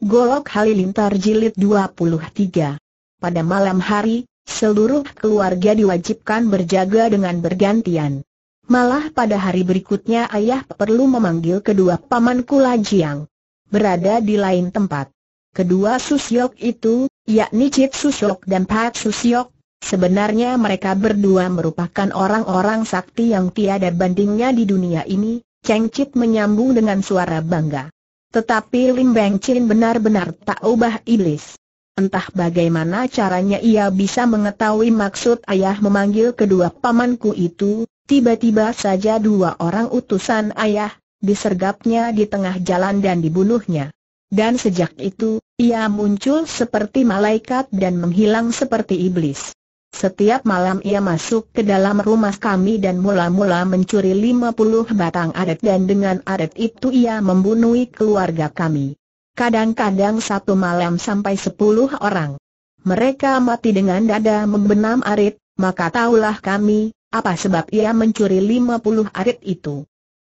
Golok Halilintar Jilid 23. Pada malam hari, seluruh keluarga diwajibkan berjaga dengan bergantian. Malah pada hari berikutnya ayah perlu memanggil kedua paman Jiang, Berada di lain tempat. Kedua Susyok itu, yakni Cip Susyok dan Pat Susyok, sebenarnya mereka berdua merupakan orang-orang sakti yang tiada bandingnya di dunia ini, Cheng menyambung dengan suara bangga. Tetapi Lim Beng Chin benar-benar tak ubah iblis. Entah bagaimana caranya ia bisa mengetahui maksud ayah memanggil kedua pamanku itu, tiba-tiba saja dua orang utusan ayah, disergapnya di tengah jalan dan dibunuhnya. Dan sejak itu, ia muncul seperti malaikat dan menghilang seperti iblis. Setiap malam ia masuk ke dalam rumah kami dan mula-mula mencuri 50 batang aret dan dengan aret itu ia membunuh keluarga kami. Kadang-kadang satu malam sampai sepuluh orang. Mereka mati dengan dada membenam arit. maka tahulah kami, apa sebab ia mencuri 50 arit itu.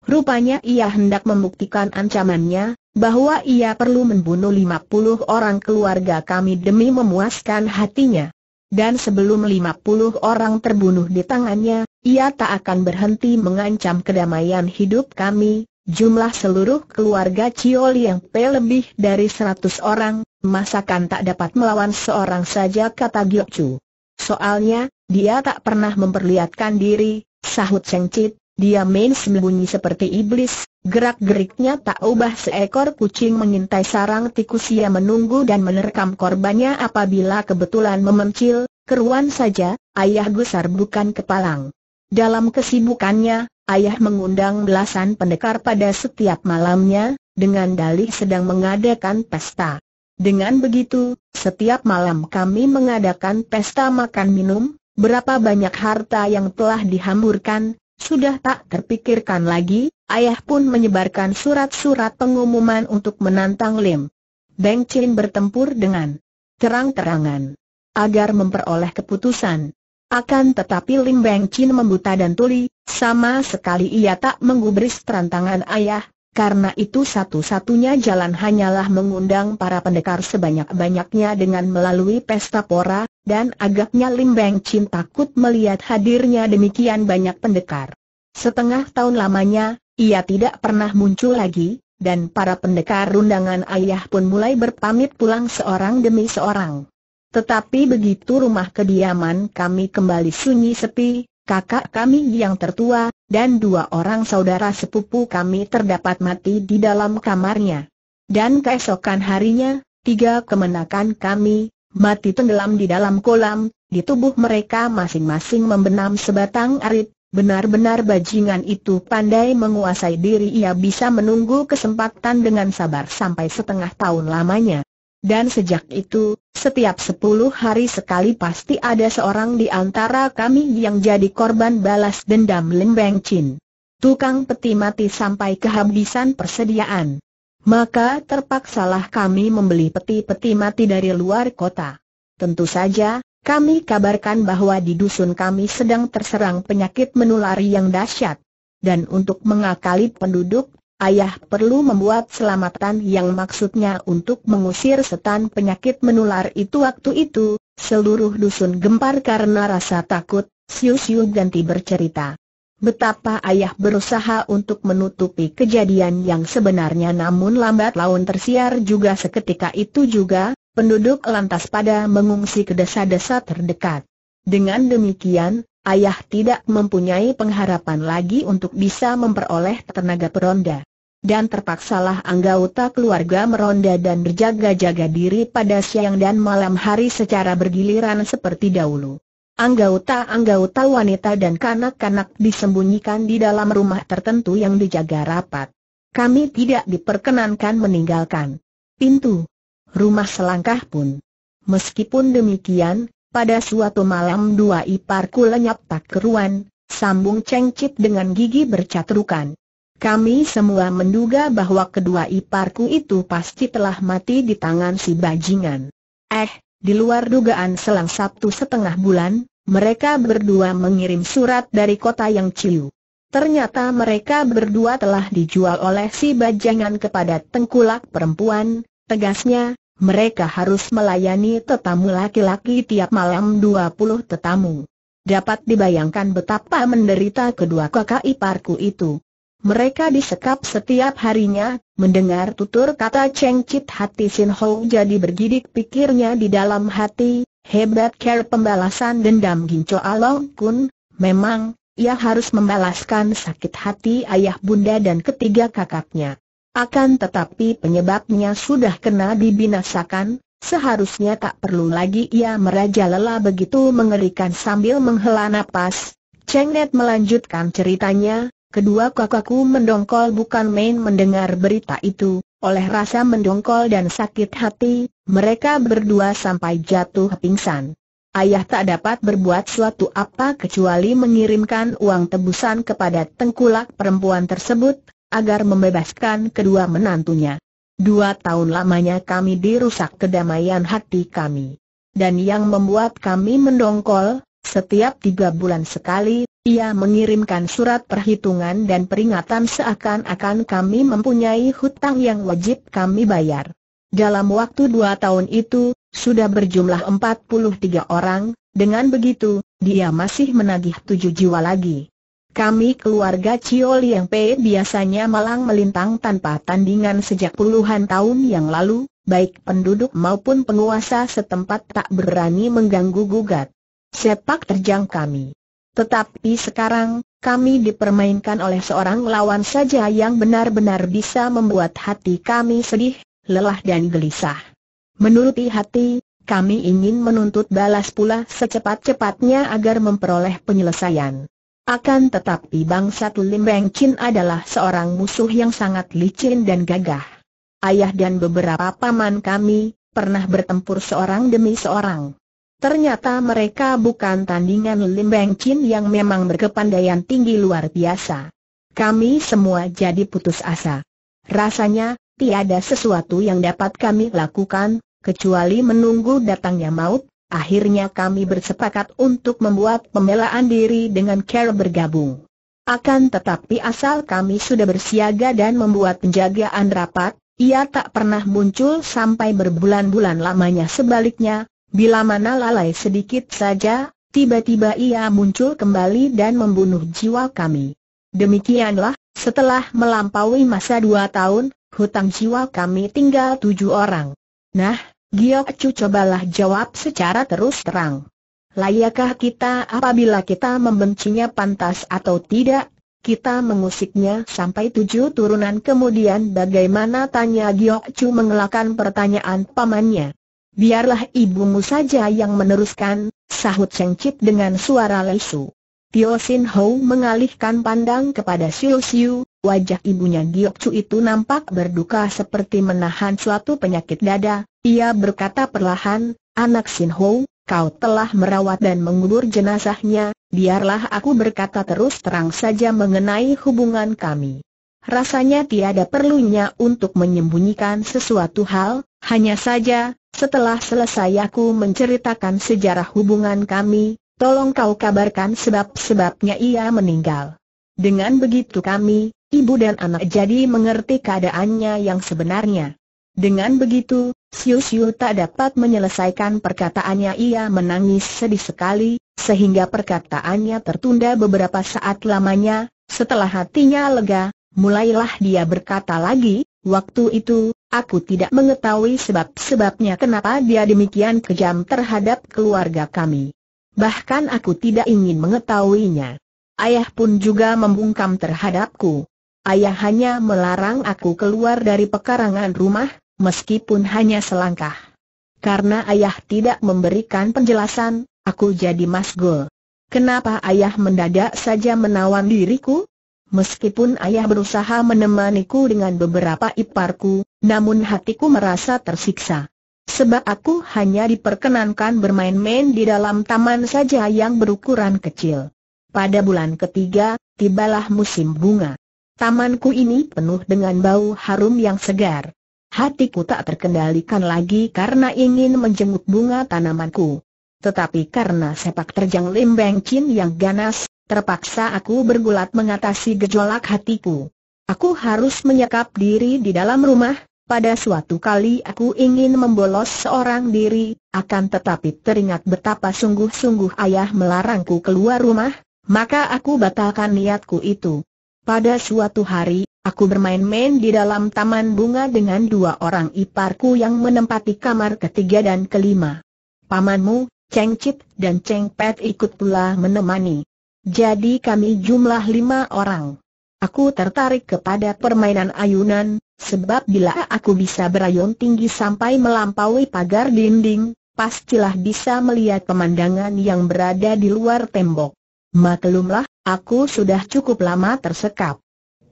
Rupanya ia hendak membuktikan ancamannya, bahwa ia perlu membunuh 50 orang keluarga kami demi memuaskan hatinya. Dan sebelum 50 orang terbunuh di tangannya, ia tak akan berhenti mengancam kedamaian hidup kami, jumlah seluruh keluarga Ciol yang P lebih dari 100 orang, masakan tak dapat melawan seorang saja kata Chu. Soalnya, dia tak pernah memperlihatkan diri, sahut Cheng Chit, dia main sembunyi seperti iblis, gerak-geriknya tak ubah seekor kucing mengintai sarang tikus ia menunggu dan menerkam korbannya apabila kebetulan memencil, keruan saja, ayah gusar bukan kepalang. Dalam kesibukannya, ayah mengundang belasan pendekar pada setiap malamnya, dengan dalih sedang mengadakan pesta. Dengan begitu, setiap malam kami mengadakan pesta makan minum, berapa banyak harta yang telah dihamburkan, sudah tak terpikirkan lagi, ayah pun menyebarkan surat-surat pengumuman untuk menantang Lim Beng Chin bertempur dengan terang-terangan agar memperoleh keputusan. Akan tetapi Lim Beng Chin membuta dan tuli, sama sekali ia tak menggubris terantangan ayah, karena itu satu-satunya jalan hanyalah mengundang para pendekar sebanyak-banyaknya dengan melalui pesta pora, dan agaknya Lim Beng Chin takut melihat hadirnya demikian banyak pendekar. Setengah tahun lamanya, ia tidak pernah muncul lagi, dan para pendekar undangan ayah pun mulai berpamit pulang seorang demi seorang. Tetapi begitu rumah kediaman kami kembali sunyi sepi, kakak kami yang tertua, dan dua orang saudara sepupu kami terdapat mati di dalam kamarnya. Dan keesokan harinya, tiga kemenakan kami, mati tenggelam di dalam kolam, di tubuh mereka masing-masing membenam sebatang arit, benar-benar bajingan itu pandai menguasai diri ia bisa menunggu kesempatan dengan sabar sampai setengah tahun lamanya dan sejak itu, setiap sepuluh hari sekali pasti ada seorang di antara kami yang jadi korban balas dendam Lembeng Chin. Tukang peti mati sampai kehabisan persediaan. Maka terpaksalah kami membeli peti-peti mati dari luar kota. Tentu saja, kami kabarkan bahwa di dusun kami sedang terserang penyakit menular yang dahsyat. Dan untuk mengakali penduduk, ayah perlu membuat selamatan yang maksudnya untuk mengusir setan penyakit menular itu waktu itu, seluruh dusun gempar karena rasa takut, Siu Siu ganti bercerita. Betapa ayah berusaha untuk menutupi kejadian yang sebenarnya namun lambat laun tersiar juga seketika itu juga, penduduk lantas pada mengungsi ke desa-desa terdekat. Dengan demikian, ayah tidak mempunyai pengharapan lagi untuk bisa memperoleh tenaga peronda. Dan terpaksalah anggota keluarga meronda dan berjaga-jaga diri pada siang dan malam hari secara bergiliran seperti dahulu. Anggota-anggota wanita dan kanak-kanak disembunyikan di dalam rumah tertentu yang dijaga rapat. Kami tidak diperkenankan meninggalkan pintu rumah selangkah pun. Meskipun demikian, pada suatu malam dua iparku lenyap tak keruan, sambung cengcit dengan gigi bercatrukan. Kami semua menduga bahwa kedua iparku itu pasti telah mati di tangan si bajingan. Eh, di luar dugaan selang Sabtu setengah bulan, mereka berdua mengirim surat dari kota yang ciu. Ternyata mereka berdua telah dijual oleh si bajingan kepada tengkulak perempuan, tegasnya, mereka harus melayani tetamu laki-laki tiap malam dua puluh tetamu. Dapat dibayangkan betapa menderita kedua kakak iparku itu. Mereka disekap setiap harinya, mendengar tutur kata Cheng Chit hati Sin Ho jadi bergidik pikirnya di dalam hati, hebat care pembalasan dendam gincu Along Kun, memang, ia harus membalaskan sakit hati ayah bunda dan ketiga kakaknya. Akan tetapi penyebabnya sudah kena dibinasakan, seharusnya tak perlu lagi ia merajalela begitu mengerikan sambil menghela nafas. Cheng Net melanjutkan ceritanya, kedua kakakku mendongkol bukan main mendengar berita itu, oleh rasa mendongkol dan sakit hati, mereka berdua sampai jatuh pingsan. Ayah tak dapat berbuat suatu apa kecuali mengirimkan uang tebusan kepada tengkulak perempuan tersebut, agar membebaskan kedua menantunya. Dua tahun lamanya kami dirusak kedamaian hati kami. Dan yang membuat kami mendongkol, setiap tiga bulan sekali, ia mengirimkan surat perhitungan dan peringatan seakan-akan kami mempunyai hutang yang wajib kami bayar. Dalam waktu dua tahun itu, sudah berjumlah empat puluh tiga orang, dengan begitu, dia masih menagih tujuh jiwa lagi. Kami keluarga Cio Liang Pei biasanya malang melintang tanpa tandingan sejak puluhan tahun yang lalu, baik penduduk maupun penguasa setempat tak berani mengganggu-gugat sepak terjang kami. Tetapi sekarang, kami dipermainkan oleh seorang lawan saja yang benar-benar bisa membuat hati kami sedih, lelah dan gelisah. Menuruti hati, kami ingin menuntut balas pula secepat-cepatnya agar memperoleh penyelesaian. Akan tetapi bangsat Lim Beng Chin adalah seorang musuh yang sangat licin dan gagah. Ayah dan beberapa paman kami, pernah bertempur seorang demi seorang. Ternyata mereka bukan tandingan Lim Beng Chin yang memang berkepandaian tinggi luar biasa. Kami semua jadi putus asa. Rasanya, tiada sesuatu yang dapat kami lakukan, kecuali menunggu datangnya maut, Akhirnya kami bersepakat untuk membuat pembelaan diri dengan Care bergabung. Akan tetapi asal kami sudah bersiaga dan membuat penjagaan rapat, ia tak pernah muncul sampai berbulan-bulan lamanya sebaliknya, bila mana lalai sedikit saja, tiba-tiba ia muncul kembali dan membunuh jiwa kami. Demikianlah, setelah melampaui masa dua tahun, hutang jiwa kami tinggal tujuh orang. Nah, Chu cobalah jawab secara terus terang. Layakkah kita apabila kita membencinya pantas atau tidak? Kita mengusiknya sampai tujuh turunan kemudian bagaimana tanya Chu mengelakkan pertanyaan pamannya. Biarlah ibumu saja yang meneruskan, sahut Chit dengan suara lesu. Tio Sin Ho mengalihkan pandang kepada Siu Siu, Wajah ibunya Giokcu itu nampak berduka seperti menahan suatu penyakit dada. Ia berkata perlahan, Anak Sin Ho, kau telah merawat dan mengubur jenazahnya, biarlah aku berkata terus terang saja mengenai hubungan kami. Rasanya tiada perlunya untuk menyembunyikan sesuatu hal, hanya saja, setelah selesai aku menceritakan sejarah hubungan kami, tolong kau kabarkan sebab-sebabnya ia meninggal. Dengan begitu kami, Ibu dan anak jadi mengerti keadaannya yang sebenarnya. Dengan begitu, Siu Siu tak dapat menyelesaikan perkataannya ia menangis sedih sekali, sehingga perkataannya tertunda beberapa saat lamanya, setelah hatinya lega, mulailah dia berkata lagi, waktu itu, aku tidak mengetahui sebab-sebabnya kenapa dia demikian kejam terhadap keluarga kami. Bahkan aku tidak ingin mengetahuinya. Ayah pun juga membungkam terhadapku. Ayah hanya melarang aku keluar dari pekarangan rumah, meskipun hanya selangkah. Karena ayah tidak memberikan penjelasan, aku jadi masgul. Kenapa ayah mendadak saja menawan diriku? Meskipun ayah berusaha menemaniku dengan beberapa iparku, namun hatiku merasa tersiksa. Sebab aku hanya diperkenankan bermain-main di dalam taman saja yang berukuran kecil. Pada bulan ketiga, tibalah musim bunga. Tamanku ini penuh dengan bau harum yang segar. Hatiku tak terkendalikan lagi karena ingin menjenguk bunga tanamanku. Tetapi karena sepak terjang Lim Beng Chin yang ganas, terpaksa aku bergulat mengatasi gejolak hatiku. Aku harus menyekap diri di dalam rumah, pada suatu kali aku ingin membolos seorang diri, akan tetapi teringat betapa sungguh-sungguh ayah melarangku keluar rumah, maka aku batalkan niatku itu. Pada suatu hari, aku bermain-main di dalam taman bunga dengan dua orang iparku yang menempati kamar ketiga dan kelima. Pamanmu, Cheng Chit dan Cheng Pet ikut pula menemani. Jadi kami jumlah lima orang. Aku tertarik kepada permainan ayunan, sebab bila aku bisa berayun tinggi sampai melampaui pagar dinding, pastilah bisa melihat pemandangan yang berada di luar tembok. Maklumlah, aku sudah cukup lama tersekap.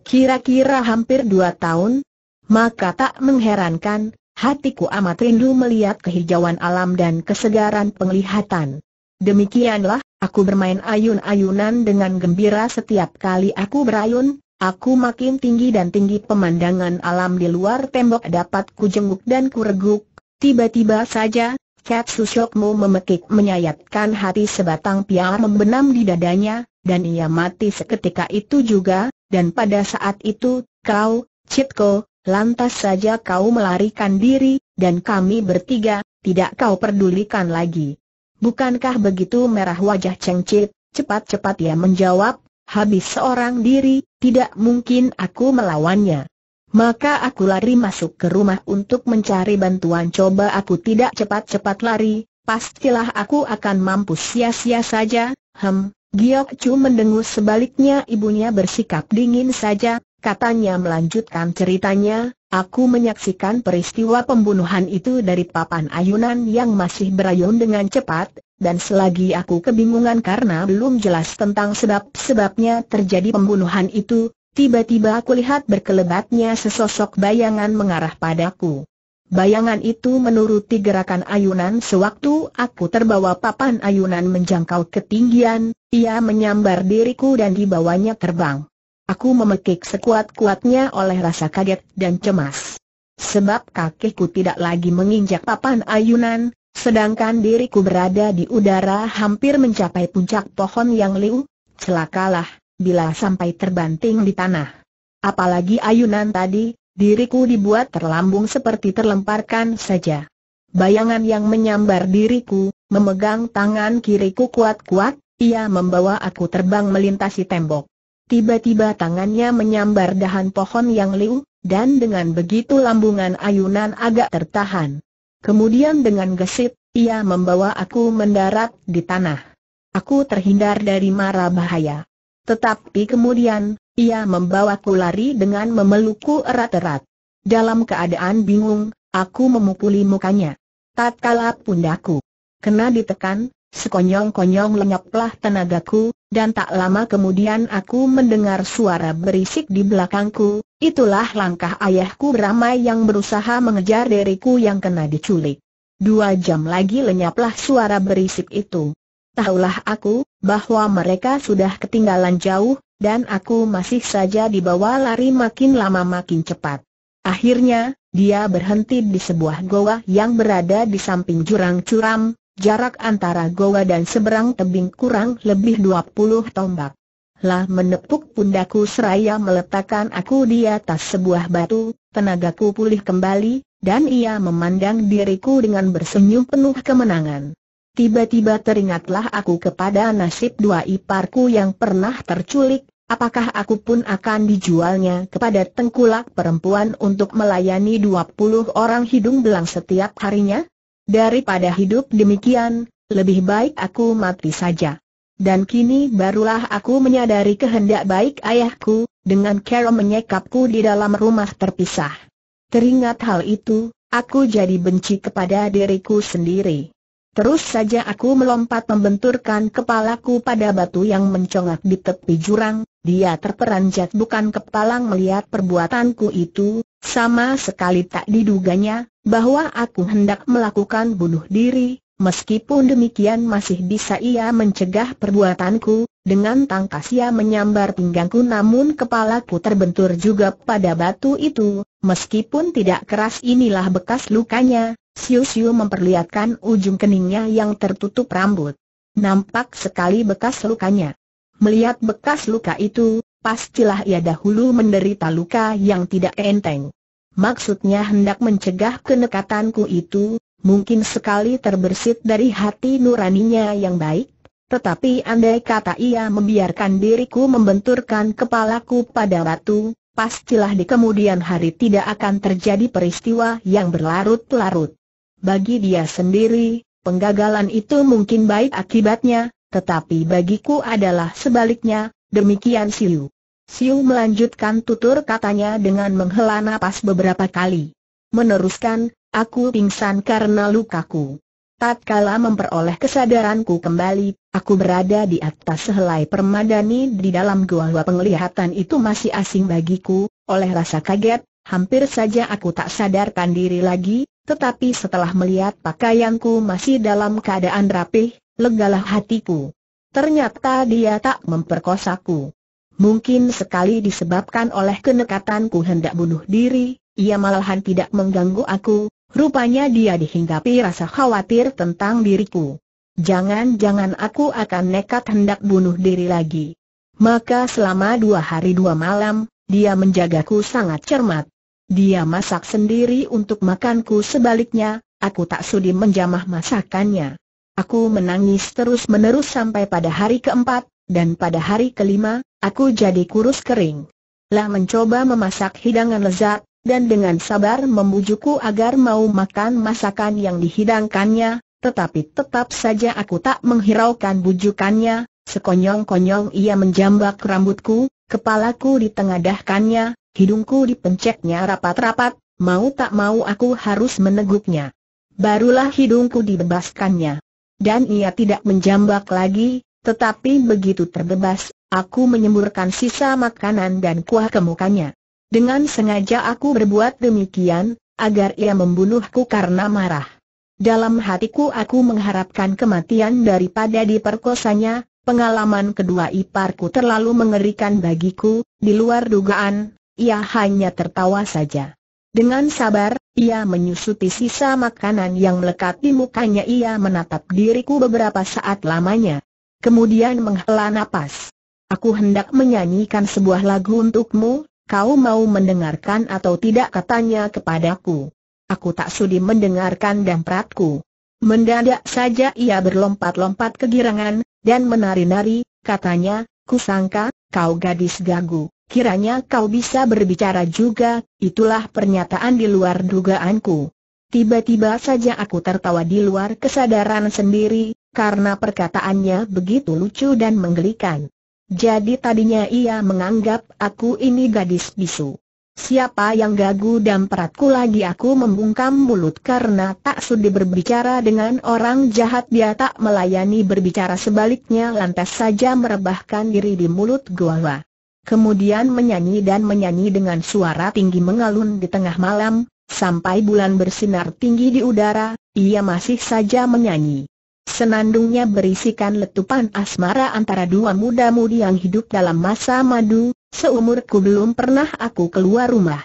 Kira-kira hampir dua tahun, maka tak mengherankan, hatiku amat rindu melihat kehijauan alam dan kesegaran penglihatan. Demikianlah, aku bermain ayun-ayunan dengan gembira setiap kali aku berayun, Aku makin tinggi dan tinggi pemandangan alam di luar tembok dapat kujenguk dan kureguk. Tiba-tiba saja, Katsu Susokmu memekik menyayatkan hati sebatang piala membenam di dadanya, dan ia mati seketika itu juga, dan pada saat itu, kau, Citko, lantas saja kau melarikan diri, dan kami bertiga, tidak kau pedulikan lagi. Bukankah begitu merah wajah Cheng Chit, cepat-cepat ia menjawab, habis seorang diri, tidak mungkin aku melawannya. Maka aku lari masuk ke rumah untuk mencari bantuan Coba aku tidak cepat-cepat lari, pastilah aku akan mampu sia-sia saja Hem, Giok Chu mendengus sebaliknya ibunya bersikap dingin saja Katanya melanjutkan ceritanya Aku menyaksikan peristiwa pembunuhan itu dari papan ayunan yang masih berayun dengan cepat dan selagi aku kebingungan karena belum jelas tentang sebab-sebabnya terjadi pembunuhan itu, Tiba-tiba aku lihat berkelebatnya sesosok bayangan mengarah padaku. Bayangan itu menuruti gerakan ayunan sewaktu aku terbawa papan ayunan menjangkau ketinggian, ia menyambar diriku dan dibawanya terbang. Aku memekik sekuat-kuatnya oleh rasa kaget dan cemas. Sebab kakiku tidak lagi menginjak papan ayunan, sedangkan diriku berada di udara hampir mencapai puncak pohon yang liu, celakalah bila sampai terbanting di tanah. Apalagi ayunan tadi, diriku dibuat terlambung seperti terlemparkan saja. Bayangan yang menyambar diriku, memegang tangan kiriku kuat-kuat, ia membawa aku terbang melintasi tembok. Tiba-tiba tangannya menyambar dahan pohon yang liu, dan dengan begitu lambungan ayunan agak tertahan. Kemudian dengan gesit, ia membawa aku mendarat di tanah. Aku terhindar dari mara bahaya. Tetapi kemudian, ia membawaku lari dengan memelukku erat-erat. Dalam keadaan bingung, aku memukuli mukanya. Tak Tatkala pundaku kena ditekan, sekonyong-konyong lenyaplah tenagaku, dan tak lama kemudian aku mendengar suara berisik di belakangku, itulah langkah ayahku Ramai yang berusaha mengejar diriku yang kena diculik. Dua jam lagi lenyaplah suara berisik itu tahulah aku, bahwa mereka sudah ketinggalan jauh, dan aku masih saja dibawa lari makin lama makin cepat. Akhirnya, dia berhenti di sebuah goa yang berada di samping jurang curam, jarak antara goa dan seberang tebing kurang lebih 20 tombak. Lah menepuk pundaku seraya meletakkan aku di atas sebuah batu, tenagaku pulih kembali, dan ia memandang diriku dengan bersenyum penuh kemenangan. Tiba-tiba teringatlah aku kepada nasib dua iparku yang pernah terculik, apakah aku pun akan dijualnya kepada tengkulak perempuan untuk melayani dua puluh orang hidung belang setiap harinya? Daripada hidup demikian, lebih baik aku mati saja. Dan kini barulah aku menyadari kehendak baik ayahku, dengan cara menyekapku di dalam rumah terpisah. Teringat hal itu, aku jadi benci kepada diriku sendiri. Terus saja aku melompat membenturkan kepalaku pada batu yang mencongak di tepi jurang, dia terperanjat bukan kepalang melihat perbuatanku itu, sama sekali tak diduganya, bahwa aku hendak melakukan bunuh diri, meskipun demikian masih bisa ia mencegah perbuatanku, dengan tangkas ia menyambar pinggangku namun kepalaku terbentur juga pada batu itu, meskipun tidak keras inilah bekas lukanya, Siu Siu memperlihatkan ujung keningnya yang tertutup rambut. Nampak sekali bekas lukanya. Melihat bekas luka itu, pastilah ia dahulu menderita luka yang tidak enteng. Maksudnya hendak mencegah kenekatanku itu, mungkin sekali terbersit dari hati nuraninya yang baik, tetapi andai kata ia membiarkan diriku membenturkan kepalaku pada batu, pastilah di kemudian hari tidak akan terjadi peristiwa yang berlarut-larut. Bagi dia sendiri, penggagalan itu mungkin baik akibatnya, tetapi bagiku adalah sebaliknya, demikian Siu. Siu melanjutkan tutur katanya dengan menghela napas beberapa kali. Meneruskan, aku pingsan karena lukaku. Tatkala memperoleh kesadaranku kembali, aku berada di atas sehelai permadani di dalam gua penglihatan itu masih asing bagiku, oleh rasa kaget, Hampir saja aku tak sadarkan diri lagi, tetapi setelah melihat pakaianku masih dalam keadaan rapih, legalah hatiku. Ternyata dia tak memperkosaku. Mungkin sekali disebabkan oleh kenekatanku hendak bunuh diri, ia malahan tidak mengganggu aku, rupanya dia dihinggapi rasa khawatir tentang diriku. Jangan-jangan aku akan nekat hendak bunuh diri lagi. Maka selama dua hari dua malam, dia menjagaku sangat cermat. Dia masak sendiri untuk makanku sebaliknya, aku tak sudi menjamah masakannya. Aku menangis terus-menerus sampai pada hari keempat, dan pada hari kelima, aku jadi kurus kering. Lah mencoba memasak hidangan lezat, dan dengan sabar membujukku agar mau makan masakan yang dihidangkannya, tetapi tetap saja aku tak menghiraukan bujukannya, sekonyong-konyong ia menjambak rambutku, kepalaku ditengadahkannya, Hidungku dipencetnya rapat-rapat, mau tak mau aku harus meneguknya. Barulah hidungku dibebaskannya. Dan ia tidak menjambak lagi, tetapi begitu terbebas, aku menyemburkan sisa makanan dan kuah ke mukanya. Dengan sengaja aku berbuat demikian, agar ia membunuhku karena marah. Dalam hatiku aku mengharapkan kematian daripada diperkosanya, pengalaman kedua iparku terlalu mengerikan bagiku, di luar dugaan, ia hanya tertawa saja. Dengan sabar, ia menyusuti sisa makanan yang melekat di mukanya ia menatap diriku beberapa saat lamanya. Kemudian menghela napas. Aku hendak menyanyikan sebuah lagu untukmu, kau mau mendengarkan atau tidak katanya kepadaku. Aku tak sudi mendengarkan dampratku. Mendadak saja ia berlompat-lompat kegirangan, dan menari-nari, katanya, kusangka, kau gadis gagu. Kiranya kau bisa berbicara juga, itulah pernyataan di luar dugaanku. Tiba-tiba saja aku tertawa di luar kesadaran sendiri, karena perkataannya begitu lucu dan menggelikan. Jadi tadinya ia menganggap aku ini gadis bisu. Siapa yang gagu dan peratku lagi aku membungkam mulut karena tak sudi berbicara dengan orang jahat dia tak melayani berbicara sebaliknya lantas saja merebahkan diri di mulut gua kemudian menyanyi dan menyanyi dengan suara tinggi mengalun di tengah malam, sampai bulan bersinar tinggi di udara, ia masih saja menyanyi. Senandungnya berisikan letupan asmara antara dua muda-mudi yang hidup dalam masa madu, seumurku belum pernah aku keluar rumah.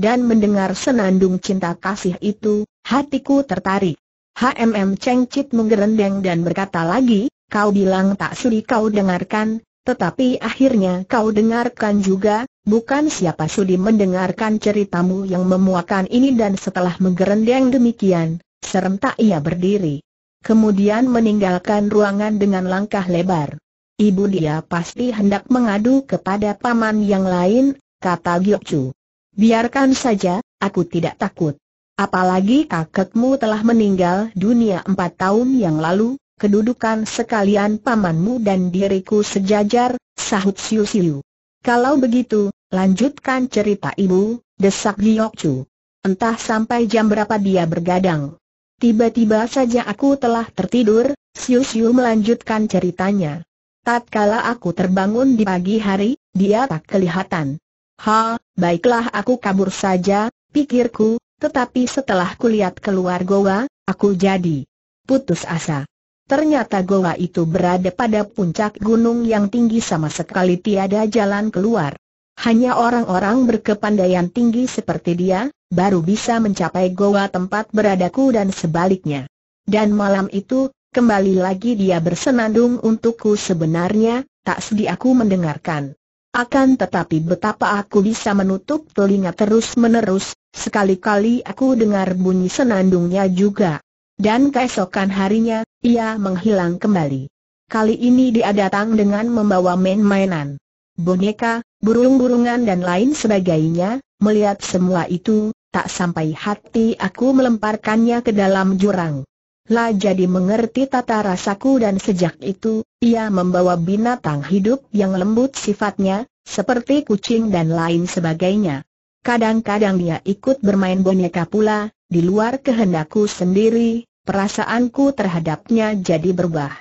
Dan mendengar senandung cinta kasih itu, hatiku tertarik. HMM Cheng Chit menggerendeng dan berkata lagi, kau bilang tak sudi kau dengarkan, tetapi akhirnya kau dengarkan juga, bukan siapa sudi mendengarkan ceritamu yang memuakan ini dan setelah menggerendeng demikian, serentak ia berdiri. Kemudian meninggalkan ruangan dengan langkah lebar. Ibu dia pasti hendak mengadu kepada paman yang lain, kata Giokcu. Biarkan saja, aku tidak takut. Apalagi kakekmu telah meninggal dunia empat tahun yang lalu, kedudukan sekalian pamanmu dan diriku sejajar, sahut Siu Siu. Kalau begitu, lanjutkan cerita ibu, desak Chu. Entah sampai jam berapa dia bergadang. Tiba-tiba saja aku telah tertidur, Siu Siu melanjutkan ceritanya. Tatkala aku terbangun di pagi hari, dia tak kelihatan. Ha, baiklah aku kabur saja, pikirku, tetapi setelah kulihat keluar goa, aku jadi putus asa. Ternyata goa itu berada pada puncak gunung yang tinggi sama sekali tiada jalan keluar. Hanya orang-orang berkepandaian tinggi seperti dia, baru bisa mencapai goa tempat beradaku dan sebaliknya. Dan malam itu, kembali lagi dia bersenandung untukku sebenarnya, tak sedih aku mendengarkan. Akan tetapi betapa aku bisa menutup telinga terus-menerus, sekali-kali aku dengar bunyi senandungnya juga. Dan keesokan harinya, ia menghilang kembali. Kali ini dia datang dengan membawa main-mainan. Boneka, burung-burungan dan lain sebagainya, melihat semua itu, tak sampai hati aku melemparkannya ke dalam jurang. La jadi mengerti tata rasaku dan sejak itu, ia membawa binatang hidup yang lembut sifatnya, seperti kucing dan lain sebagainya. Kadang-kadang dia ikut bermain boneka pula, di luar kehendakku sendiri, Perasaanku terhadapnya jadi berubah.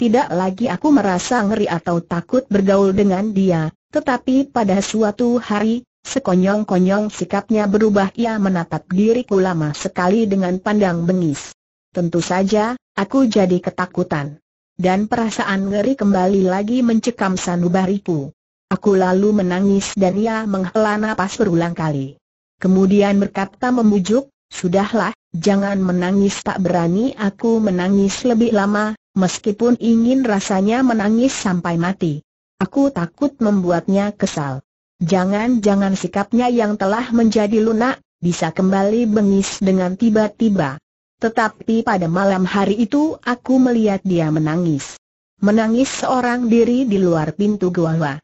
Tidak lagi aku merasa ngeri atau takut bergaul dengan dia, tetapi pada suatu hari, sekonyong-konyong sikapnya berubah ia menatap diriku lama sekali dengan pandang bengis. Tentu saja, aku jadi ketakutan. Dan perasaan ngeri kembali lagi mencekam sanubariku. Aku lalu menangis dan ia menghela napas berulang kali. Kemudian berkata membujuk, Sudahlah, Jangan menangis tak berani aku menangis lebih lama, meskipun ingin rasanya menangis sampai mati. Aku takut membuatnya kesal. Jangan-jangan sikapnya yang telah menjadi lunak, bisa kembali bengis dengan tiba-tiba. Tetapi pada malam hari itu aku melihat dia menangis. Menangis seorang diri di luar pintu gua.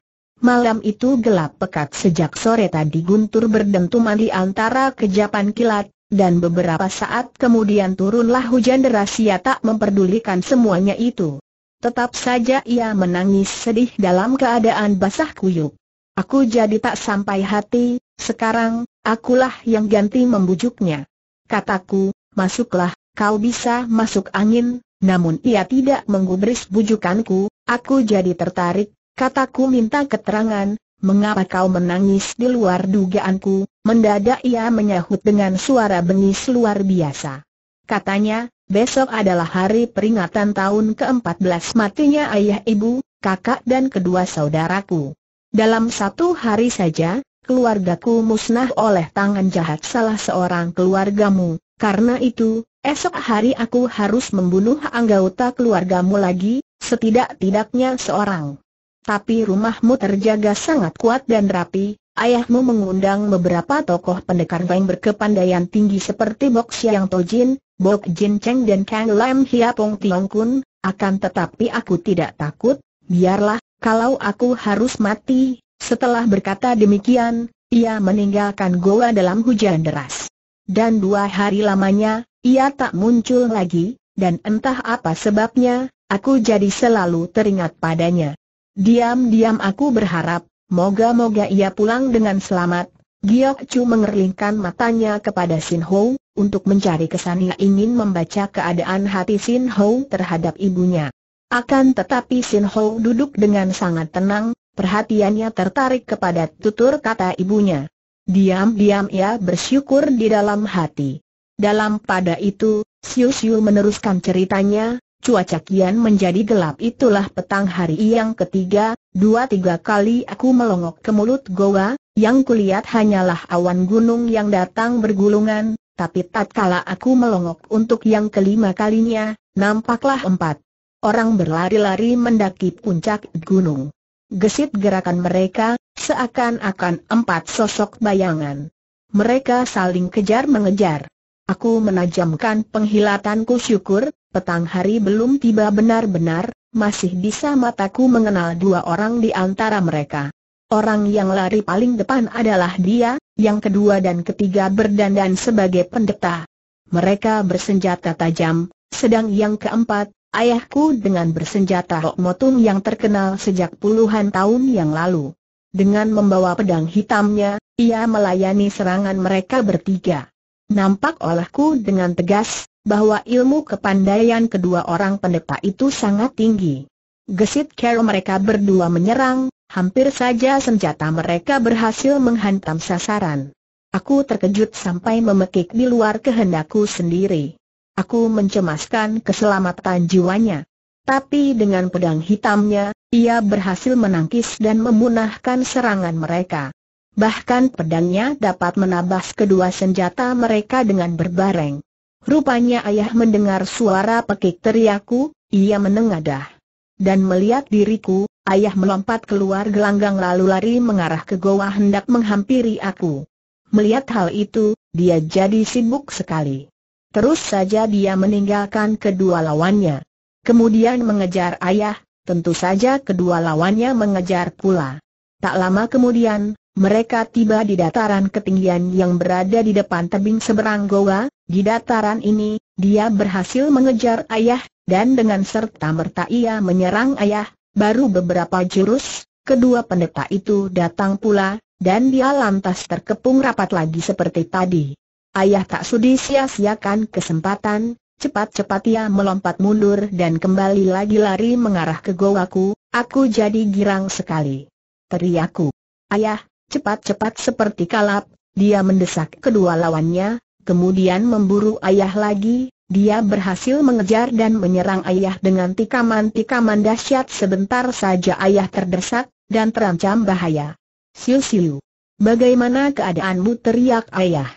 Malam itu gelap pekat sejak sore tadi guntur berdentuman di antara kejapan kilat, dan beberapa saat kemudian turunlah hujan deras ia tak memperdulikan semuanya itu. Tetap saja ia menangis sedih dalam keadaan basah kuyuk. Aku jadi tak sampai hati, sekarang, akulah yang ganti membujuknya. Kataku, masuklah, kau bisa masuk angin, namun ia tidak menggubris bujukanku, aku jadi tertarik, kataku minta keterangan, mengapa kau menangis di luar dugaanku? Mendadak ia menyahut dengan suara bengis luar biasa. Katanya, besok adalah hari peringatan tahun ke-14 matinya ayah ibu, kakak dan kedua saudaraku. Dalam satu hari saja, keluargaku musnah oleh tangan jahat salah seorang keluargamu, karena itu, esok hari aku harus membunuh anggota keluargamu lagi, setidak-tidaknya seorang tapi rumahmu terjaga sangat kuat dan rapi, Ayahmu mengundang beberapa tokoh pendekar yang berkepandaian tinggi seperti Bok Siang Tojin, Bok Jin Cheng dan Kang Lam Hiapong Tiong Kun, akan tetapi aku tidak takut, biarlah, kalau aku harus mati. Setelah berkata demikian, ia meninggalkan goa dalam hujan deras. Dan dua hari lamanya, ia tak muncul lagi, dan entah apa sebabnya, aku jadi selalu teringat padanya. Diam-diam aku berharap, moga-moga ia pulang dengan selamat. Giok Chu mengerlingkan matanya kepada Sin Ho, untuk mencari kesan ia ingin membaca keadaan hati Sin Ho terhadap ibunya. Akan tetapi Sin Ho duduk dengan sangat tenang, perhatiannya tertarik kepada tutur kata ibunya. Diam-diam ia bersyukur di dalam hati. Dalam pada itu, Siu Siu meneruskan ceritanya, cuaca kian menjadi gelap itulah petang hari yang ketiga, dua-tiga kali aku melongok ke mulut goa, yang kulihat hanyalah awan gunung yang datang bergulungan, tapi tatkala aku melongok untuk yang kelima kalinya, nampaklah empat orang berlari-lari mendaki puncak gunung. Gesit gerakan mereka, seakan-akan empat sosok bayangan. Mereka saling kejar-mengejar. Aku menajamkan penghilatanku syukur, Petang hari belum tiba benar-benar, masih bisa mataku mengenal dua orang di antara mereka. Orang yang lari paling depan adalah dia, yang kedua dan ketiga berdandan sebagai pendeta. Mereka bersenjata tajam, sedang yang keempat, ayahku dengan bersenjata Hok Motung yang terkenal sejak puluhan tahun yang lalu. Dengan membawa pedang hitamnya, ia melayani serangan mereka bertiga. Nampak olehku dengan tegas, bahwa ilmu kepandaian kedua orang pendeta itu sangat tinggi. Gesit cara mereka berdua menyerang, hampir saja senjata mereka berhasil menghantam sasaran. Aku terkejut sampai memekik di luar kehendakku sendiri. Aku mencemaskan keselamatan jiwanya. Tapi dengan pedang hitamnya, ia berhasil menangkis dan memunahkan serangan mereka. Bahkan pedangnya dapat menabas kedua senjata mereka dengan berbareng. Rupanya ayah mendengar suara pekik teriaku, ia menengadah. Dan melihat diriku, ayah melompat keluar gelanggang lalu lari mengarah ke goa hendak menghampiri aku. Melihat hal itu, dia jadi sibuk sekali. Terus saja dia meninggalkan kedua lawannya. Kemudian mengejar ayah, tentu saja kedua lawannya mengejar pula. Tak lama kemudian, mereka tiba di dataran ketinggian yang berada di depan tebing seberang goa, di dataran ini, dia berhasil mengejar ayah, dan dengan serta-merta ia menyerang ayah, baru beberapa jurus, kedua pendeta itu datang pula, dan dia lantas terkepung rapat lagi seperti tadi. Ayah tak sudi sia-siakan kesempatan, cepat-cepat ia melompat mundur dan kembali lagi lari mengarah ke goaku, aku jadi girang sekali. Teriaku. Ayah, Cepat-cepat seperti kalap, dia mendesak kedua lawannya, kemudian memburu ayah lagi, dia berhasil mengejar dan menyerang ayah dengan tikaman-tikaman dahsyat sebentar saja ayah terdesak, dan terancam bahaya. Siu siu. Bagaimana keadaanmu teriak ayah?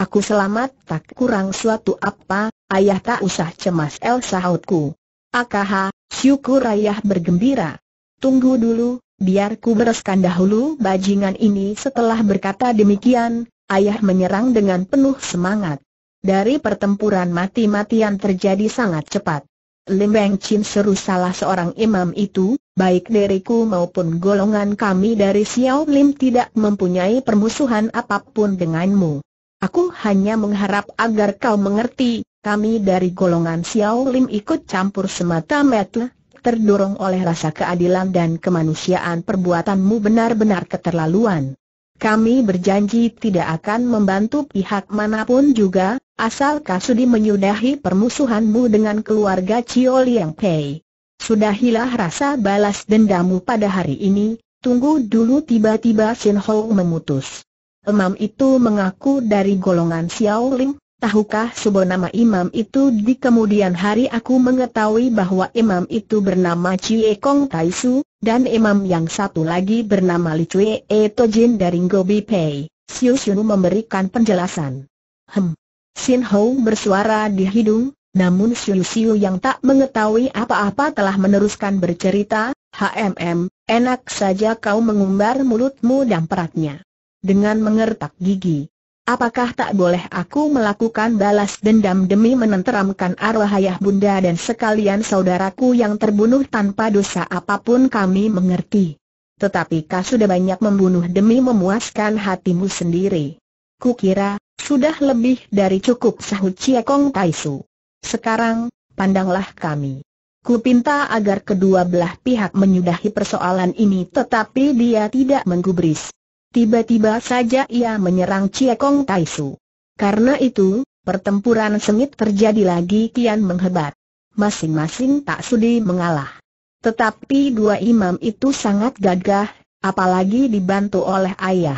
Aku selamat tak kurang suatu apa, ayah tak usah cemas El sahutku. Akaha, syukur ayah bergembira. Tunggu dulu, biar ku bereskan dahulu bajingan ini setelah berkata demikian, ayah menyerang dengan penuh semangat. Dari pertempuran mati-matian terjadi sangat cepat. Lim Beng Chin seru salah seorang imam itu, baik diriku maupun golongan kami dari Xiao Lim tidak mempunyai permusuhan apapun denganmu. Aku hanya mengharap agar kau mengerti, kami dari golongan Xiao Lim ikut campur semata-mata, terdorong oleh rasa keadilan dan kemanusiaan perbuatanmu benar-benar keterlaluan. Kami berjanji tidak akan membantu pihak manapun juga, asal Kasudi menyudahi permusuhanmu dengan keluarga Cio Liang Pei. Sudahilah rasa balas dendammu pada hari ini, tunggu dulu tiba-tiba Sin Ho memutus. Emam itu mengaku dari golongan Xiao Ling. Tahukah Subo nama imam itu di kemudian hari aku mengetahui bahwa imam itu bernama Chie Kong Tai Su, dan imam yang satu lagi bernama Li Chue E To Jin dari Gobi Pei. Siu Shunu memberikan penjelasan. Hem. Sin Ho bersuara di hidung, namun Siu Siu yang tak mengetahui apa-apa telah meneruskan bercerita, HMM, enak saja kau mengumbar mulutmu dan peratnya. Dengan mengertak gigi, Apakah tak boleh aku melakukan balas dendam demi menenteramkan arwah ayah bunda dan sekalian saudaraku yang terbunuh tanpa dosa apapun kami mengerti. Tetapi kau sudah banyak membunuh demi memuaskan hatimu sendiri. Kukira, sudah lebih dari cukup sahut Ciekong Taisu. Sekarang, pandanglah kami. Kupinta agar kedua belah pihak menyudahi persoalan ini tetapi dia tidak menggubris. Tiba-tiba saja ia menyerang Kong Taisu. Karena itu, pertempuran sengit terjadi lagi kian menghebat. Masing-masing tak sudi mengalah. Tetapi dua imam itu sangat gagah, apalagi dibantu oleh ayah.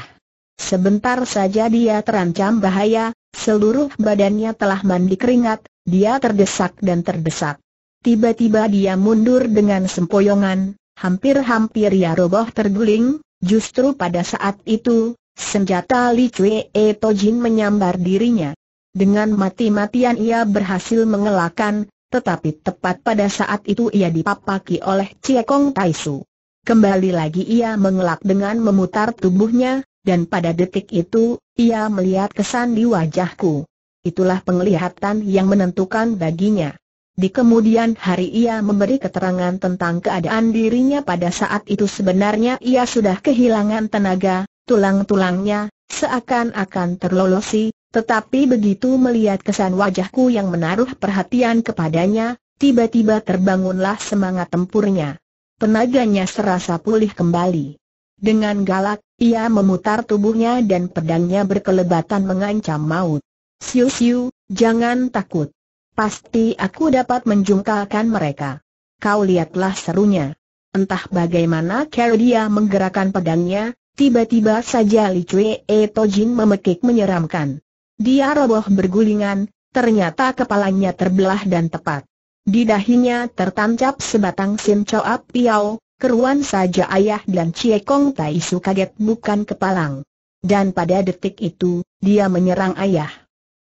Sebentar saja dia terancam bahaya, seluruh badannya telah mandi keringat, dia terdesak dan terdesak. Tiba-tiba dia mundur dengan sempoyongan, hampir-hampir ia roboh terguling, Justru pada saat itu, senjata Li To e Tojin menyambar dirinya. Dengan mati-matian ia berhasil mengelakkan, tetapi tepat pada saat itu ia dipapaki oleh Cie Kong Taisu. Kembali lagi ia mengelak dengan memutar tubuhnya, dan pada detik itu, ia melihat kesan di wajahku. Itulah penglihatan yang menentukan baginya. Di kemudian hari ia memberi keterangan tentang keadaan dirinya pada saat itu sebenarnya ia sudah kehilangan tenaga, tulang-tulangnya, seakan-akan terlolosi, tetapi begitu melihat kesan wajahku yang menaruh perhatian kepadanya, tiba-tiba terbangunlah semangat tempurnya. Tenaganya serasa pulih kembali. Dengan galak, ia memutar tubuhnya dan pedangnya berkelebatan mengancam maut. Siu-siu, jangan takut. Pasti aku dapat menjungkalkan mereka. Kau lihatlah serunya. Entah bagaimana dia menggerakkan pedangnya, tiba-tiba saja Li Cui e Tojin memekik menyeramkan. Dia roboh bergulingan, ternyata kepalanya terbelah dan tepat. Di dahinya tertancap sebatang sin coap piau, keruan saja ayah dan Cie Kong Tai Su kaget bukan kepalang. Dan pada detik itu, dia menyerang ayah.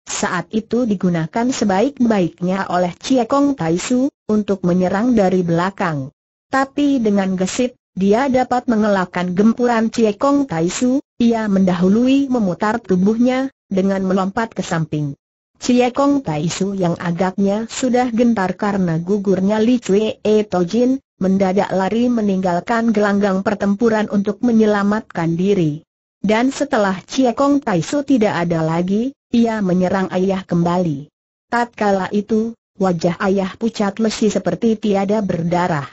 Saat itu digunakan sebaik-baiknya oleh Tai Taisu, untuk menyerang dari belakang. Tapi dengan gesit, dia dapat mengelakkan gempuran Tai Taisu, ia mendahului memutar tubuhnya, dengan melompat ke samping. Tai Taisu yang agaknya sudah gentar karena gugurnya Li Chue E Tojin, mendadak lari meninggalkan gelanggang pertempuran untuk menyelamatkan diri. Dan setelah Ciekong Taisu tidak ada lagi, ia menyerang ayah kembali. Tatkala itu, wajah ayah pucat lesi seperti tiada berdarah.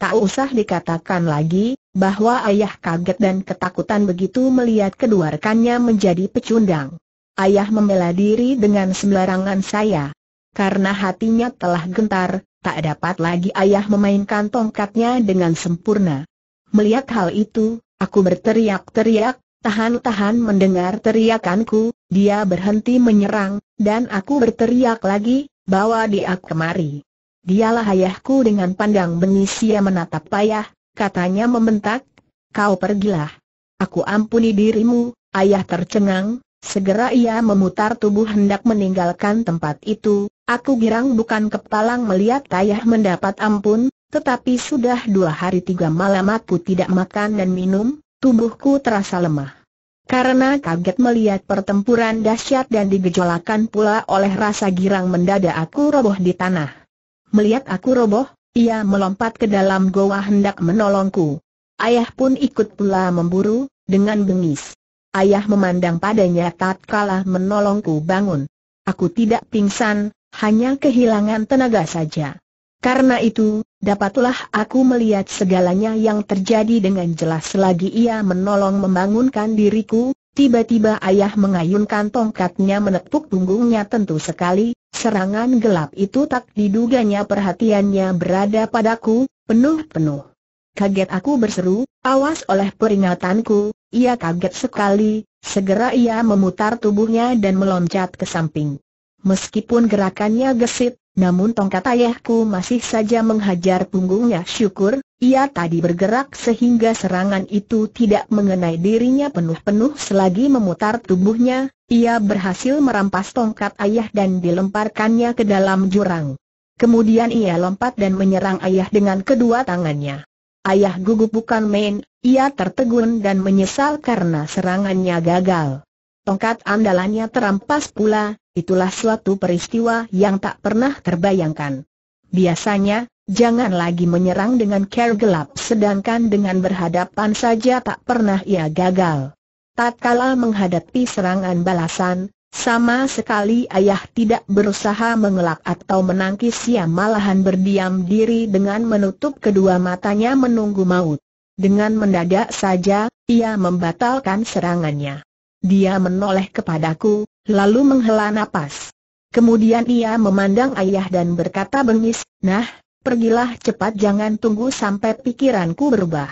Tak usah dikatakan lagi, bahwa ayah kaget dan ketakutan begitu melihat kedua rekannya menjadi pecundang. Ayah membela diri dengan sembarangan saya. Karena hatinya telah gentar, tak dapat lagi ayah memainkan tongkatnya dengan sempurna. Melihat hal itu, aku berteriak-teriak, Tahan-tahan mendengar teriakanku, dia berhenti menyerang, dan aku berteriak lagi, bawa dia kemari. Dialah ayahku dengan pandang bengis ia menatap payah, katanya membentak, kau pergilah. Aku ampuni dirimu, ayah tercengang, segera ia memutar tubuh hendak meninggalkan tempat itu, aku girang bukan kepalang melihat ayah mendapat ampun, tetapi sudah dua hari tiga malam aku tidak makan dan minum, tubuhku terasa lemah. Karena kaget melihat pertempuran dahsyat dan digejolakan pula oleh rasa girang mendadak aku roboh di tanah. Melihat aku roboh, ia melompat ke dalam goa hendak menolongku. Ayah pun ikut pula memburu, dengan bengis. Ayah memandang padanya tak kalah menolongku bangun. Aku tidak pingsan, hanya kehilangan tenaga saja. Karena itu, dapatlah aku melihat segalanya yang terjadi dengan jelas selagi ia menolong membangunkan diriku, tiba-tiba ayah mengayunkan tongkatnya menepuk punggungnya tentu sekali, serangan gelap itu tak diduganya perhatiannya berada padaku, penuh-penuh. Kaget aku berseru, awas oleh peringatanku, ia kaget sekali, segera ia memutar tubuhnya dan meloncat ke samping. Meskipun gerakannya gesit, namun tongkat ayahku masih saja menghajar punggungnya syukur, ia tadi bergerak sehingga serangan itu tidak mengenai dirinya penuh-penuh selagi memutar tubuhnya, ia berhasil merampas tongkat ayah dan dilemparkannya ke dalam jurang. Kemudian ia lompat dan menyerang ayah dengan kedua tangannya. Ayah gugup bukan main, ia tertegun dan menyesal karena serangannya gagal tongkat andalannya terampas pula, itulah suatu peristiwa yang tak pernah terbayangkan. Biasanya, jangan lagi menyerang dengan care gelap sedangkan dengan berhadapan saja tak pernah ia gagal. Tak kalah menghadapi serangan balasan, sama sekali ayah tidak berusaha mengelak atau menangkis ia malahan berdiam diri dengan menutup kedua matanya menunggu maut. Dengan mendadak saja, ia membatalkan serangannya. Dia menoleh kepadaku, lalu menghela nafas. Kemudian ia memandang ayah dan berkata bengis, nah, pergilah cepat jangan tunggu sampai pikiranku berubah.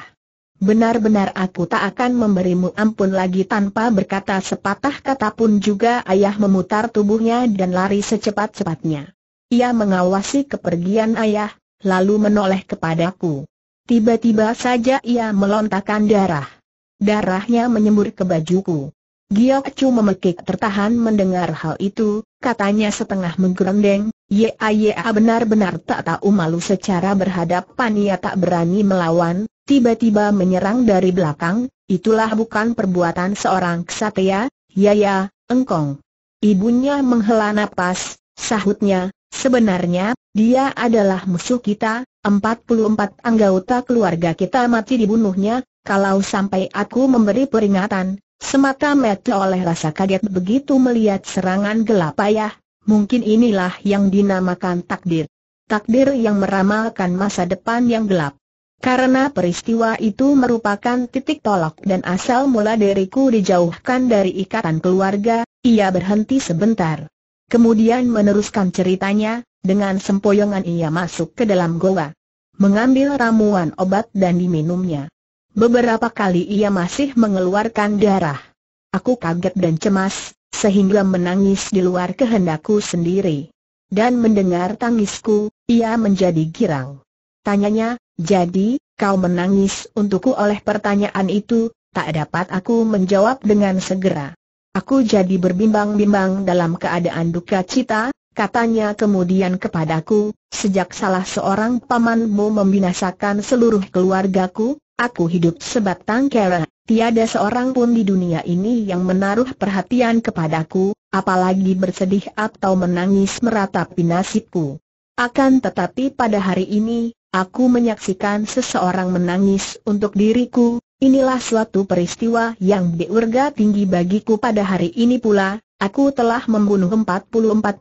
Benar-benar aku tak akan memberimu ampun lagi tanpa berkata sepatah kata pun juga ayah memutar tubuhnya dan lari secepat-cepatnya. Ia mengawasi kepergian ayah, lalu menoleh kepadaku. Tiba-tiba saja ia melontarkan darah. Darahnya menyembur ke bajuku. Giok Chu memekik tertahan mendengar hal itu, katanya setengah menggerendeng, ya ya benar-benar tak tahu malu secara berhadapan ia tak berani melawan, tiba-tiba menyerang dari belakang, itulah bukan perbuatan seorang ksatria. ya ya, engkong. Ibunya menghela napas, sahutnya, sebenarnya, dia adalah musuh kita, 44 anggota keluarga kita mati dibunuhnya, kalau sampai aku memberi peringatan, Semata-mata oleh rasa kaget begitu melihat serangan gelap ayah, mungkin inilah yang dinamakan takdir. Takdir yang meramalkan masa depan yang gelap. Karena peristiwa itu merupakan titik tolak dan asal mula diriku dijauhkan dari ikatan keluarga, ia berhenti sebentar. Kemudian meneruskan ceritanya, dengan sempoyongan ia masuk ke dalam goa. Mengambil ramuan obat dan diminumnya. Beberapa kali ia masih mengeluarkan darah. Aku kaget dan cemas, sehingga menangis di luar kehendakku sendiri. Dan mendengar tangisku, ia menjadi girang. Tanyanya, jadi, kau menangis untukku oleh pertanyaan itu, tak dapat aku menjawab dengan segera. Aku jadi berbimbang-bimbang dalam keadaan duka cita, katanya kemudian kepadaku, sejak salah seorang pamanmu membinasakan seluruh keluargaku, Aku hidup sebatang kara, tiada seorang pun di dunia ini yang menaruh perhatian kepadaku, apalagi bersedih atau menangis meratapi nasibku. Akan tetapi pada hari ini, aku menyaksikan seseorang menangis untuk diriku, inilah suatu peristiwa yang diurga tinggi bagiku pada hari ini pula, aku telah membunuh 44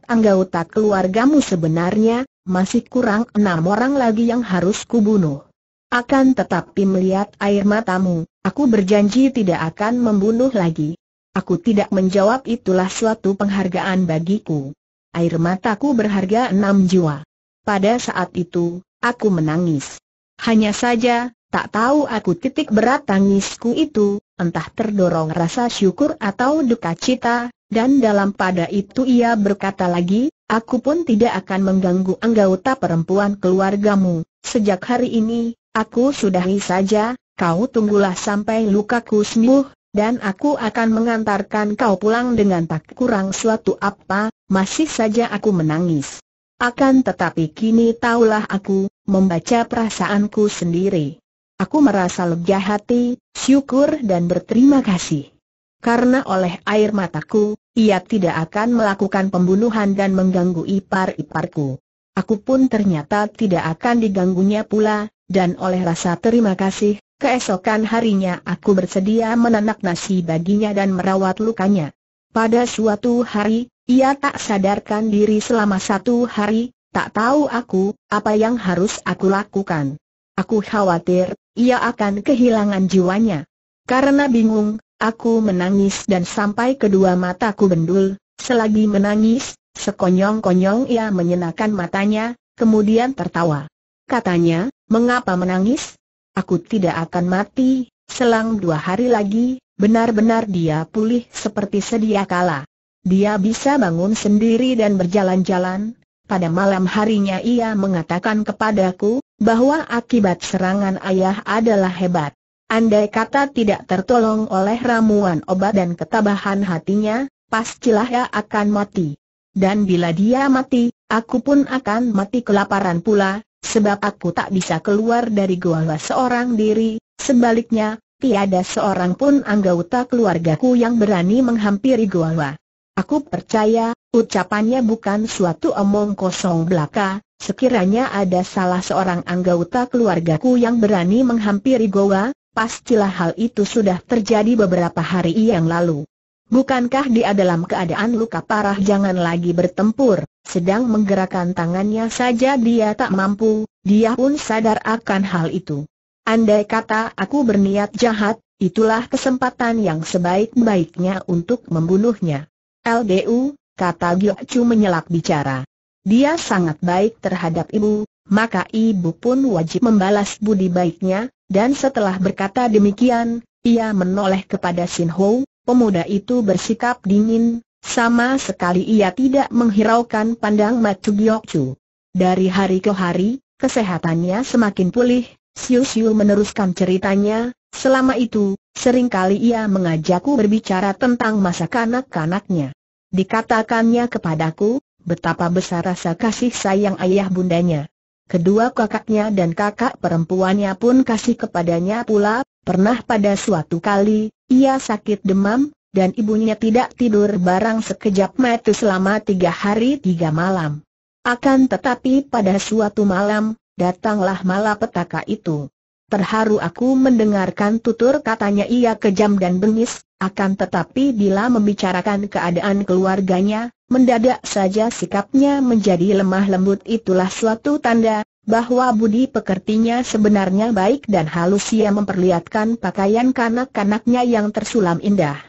anggota keluargamu sebenarnya, masih kurang enam orang lagi yang harus kubunuh. Akan tetapi melihat air matamu, aku berjanji tidak akan membunuh lagi. Aku tidak menjawab itulah suatu penghargaan bagiku. Air mataku berharga enam jiwa. Pada saat itu, aku menangis. Hanya saja, tak tahu aku titik berat tangisku itu, entah terdorong rasa syukur atau duka cita, dan dalam pada itu ia berkata lagi, aku pun tidak akan mengganggu anggota perempuan keluargamu. Sejak hari ini, Aku sudahi saja, kau tunggulah sampai lukaku sembuh, dan aku akan mengantarkan kau pulang dengan tak kurang suatu apa, masih saja aku menangis. Akan tetapi kini taulah aku, membaca perasaanku sendiri. Aku merasa lega hati, syukur dan berterima kasih. Karena oleh air mataku, ia tidak akan melakukan pembunuhan dan mengganggu ipar-iparku. Aku pun ternyata tidak akan diganggunya pula, dan oleh rasa terima kasih, keesokan harinya aku bersedia menanak nasi baginya dan merawat lukanya. Pada suatu hari, ia tak sadarkan diri selama satu hari, tak tahu aku, apa yang harus aku lakukan. Aku khawatir, ia akan kehilangan jiwanya. Karena bingung, aku menangis dan sampai kedua mataku bendul, selagi menangis, sekonyong-konyong ia menyenakan matanya, kemudian tertawa. Katanya, Mengapa menangis? Aku tidak akan mati, selang dua hari lagi, benar-benar dia pulih seperti sedia kala. Dia bisa bangun sendiri dan berjalan-jalan. Pada malam harinya ia mengatakan kepadaku, bahwa akibat serangan ayah adalah hebat. Andai kata tidak tertolong oleh ramuan obat dan ketabahan hatinya, pastilah ia akan mati. Dan bila dia mati, aku pun akan mati kelaparan pula, sebab aku tak bisa keluar dari goa seorang diri, sebaliknya, tiada seorang pun anggota keluargaku yang berani menghampiri goa. Aku percaya, ucapannya bukan suatu omong kosong belaka, sekiranya ada salah seorang anggota keluargaku yang berani menghampiri goa, pastilah hal itu sudah terjadi beberapa hari yang lalu. Bukankah dia dalam keadaan luka parah jangan lagi bertempur, sedang menggerakkan tangannya saja dia tak mampu, dia pun sadar akan hal itu. Andai kata aku berniat jahat, itulah kesempatan yang sebaik-baiknya untuk membunuhnya. LDU, kata Chu menyelak bicara. Dia sangat baik terhadap ibu, maka ibu pun wajib membalas budi baiknya, dan setelah berkata demikian, ia menoleh kepada Sin Pemuda itu bersikap dingin, sama sekali ia tidak menghiraukan pandang Macu Giokcu. Dari hari ke hari, kesehatannya semakin pulih, Siu Siu meneruskan ceritanya, selama itu, seringkali ia mengajakku berbicara tentang masa kanak-kanaknya. Dikatakannya kepadaku, betapa besar rasa kasih sayang ayah bundanya. Kedua kakaknya dan kakak perempuannya pun kasih kepadanya pula, Pernah pada suatu kali, ia sakit demam, dan ibunya tidak tidur barang sekejap mata selama tiga hari tiga malam. Akan tetapi pada suatu malam, datanglah malapetaka itu. Terharu aku mendengarkan tutur katanya ia kejam dan bengis, akan tetapi bila membicarakan keadaan keluarganya, mendadak saja sikapnya menjadi lemah lembut itulah suatu tanda, bahwa budi pekertinya sebenarnya baik dan halus ia memperlihatkan pakaian kanak-kanaknya yang tersulam indah.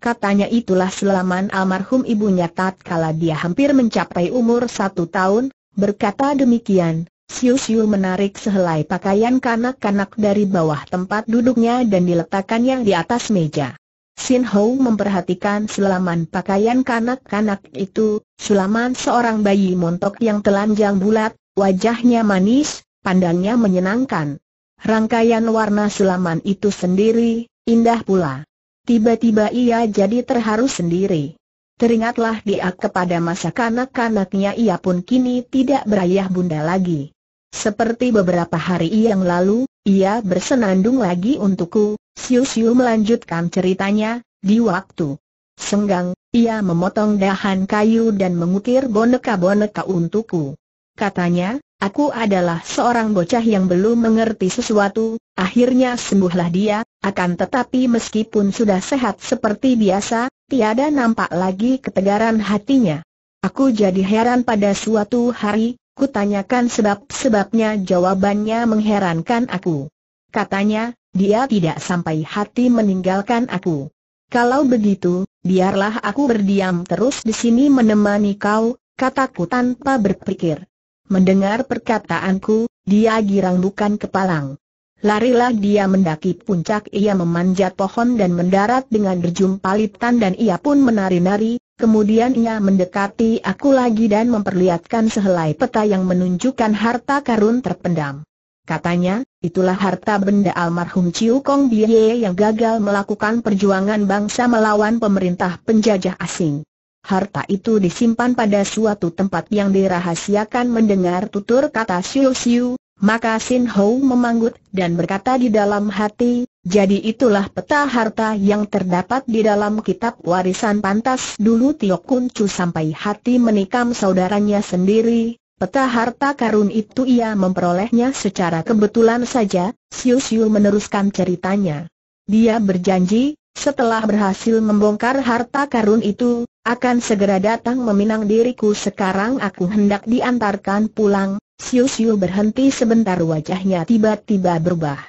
Katanya itulah selaman almarhum ibunya tatkala dia hampir mencapai umur satu tahun, berkata demikian, Siu Siu menarik sehelai pakaian kanak-kanak dari bawah tempat duduknya dan diletakkannya di atas meja. Sin Ho memperhatikan sulaman pakaian kanak-kanak itu, sulaman seorang bayi montok yang telanjang bulat, Wajahnya manis, pandangnya menyenangkan. Rangkaian warna sulaman itu sendiri, indah pula. Tiba-tiba ia jadi terharu sendiri. Teringatlah dia kepada masa kanak-kanaknya ia pun kini tidak berayah bunda lagi. Seperti beberapa hari yang lalu, ia bersenandung lagi untukku, Siu Siu melanjutkan ceritanya, di waktu senggang, ia memotong dahan kayu dan mengukir boneka-boneka untukku. Katanya, aku adalah seorang bocah yang belum mengerti sesuatu, akhirnya sembuhlah dia, akan tetapi meskipun sudah sehat seperti biasa, tiada nampak lagi ketegaran hatinya. Aku jadi heran pada suatu hari, kutanyakan sebab-sebabnya jawabannya mengherankan aku. Katanya, dia tidak sampai hati meninggalkan aku. Kalau begitu, biarlah aku berdiam terus di sini menemani kau, kataku tanpa berpikir. Mendengar perkataanku, dia girang bukan kepalang. Larilah dia mendaki puncak ia memanjat pohon dan mendarat dengan berjumpa liptan dan ia pun menari-nari, kemudian ia mendekati aku lagi dan memperlihatkan sehelai peta yang menunjukkan harta karun terpendam. Katanya, itulah harta benda almarhum Chiu Kong Bie yang gagal melakukan perjuangan bangsa melawan pemerintah penjajah asing harta itu disimpan pada suatu tempat yang dirahasiakan mendengar tutur kata Siu Siu, maka Sin Ho memanggut dan berkata di dalam hati, jadi itulah peta harta yang terdapat di dalam kitab warisan pantas dulu Tio Kun Chu sampai hati menikam saudaranya sendiri, Peta harta karun itu ia memperolehnya secara kebetulan saja, Siu Siu meneruskan ceritanya. Dia berjanji, setelah berhasil membongkar harta karun itu, akan segera datang meminang diriku sekarang aku hendak diantarkan pulang, Siu Siu berhenti sebentar wajahnya tiba-tiba berubah.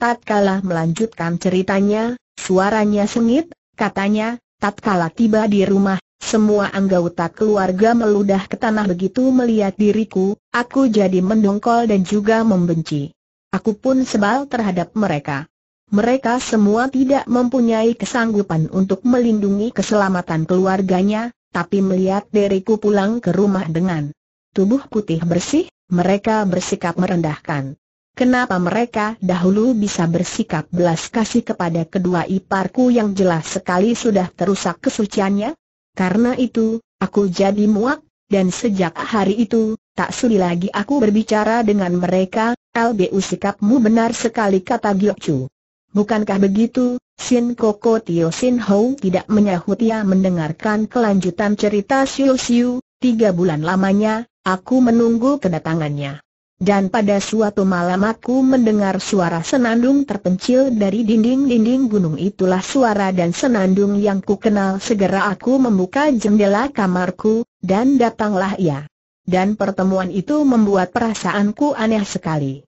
Tatkala melanjutkan ceritanya, suaranya sengit, katanya, tatkala tiba di rumah, semua anggota keluarga meludah ke tanah begitu melihat diriku, aku jadi mendongkol dan juga membenci. Aku pun sebal terhadap mereka mereka semua tidak mempunyai kesanggupan untuk melindungi keselamatan keluarganya, tapi melihat deriku pulang ke rumah dengan tubuh putih bersih, mereka bersikap merendahkan. Kenapa mereka dahulu bisa bersikap belas kasih kepada kedua iparku yang jelas sekali sudah terusak kesuciannya? Karena itu, aku jadi muak, dan sejak hari itu, tak sudi lagi aku berbicara dengan mereka, LBU sikapmu benar sekali kata Giokcu. Bukankah begitu, Sin Koko Tio Sin Hou tidak menyahut ia mendengarkan kelanjutan cerita Siu Siu, tiga bulan lamanya, aku menunggu kedatangannya. Dan pada suatu malam aku mendengar suara senandung terpencil dari dinding-dinding gunung itulah suara dan senandung yang ku kenal segera aku membuka jendela kamarku, dan datanglah ia. Dan pertemuan itu membuat perasaanku aneh sekali.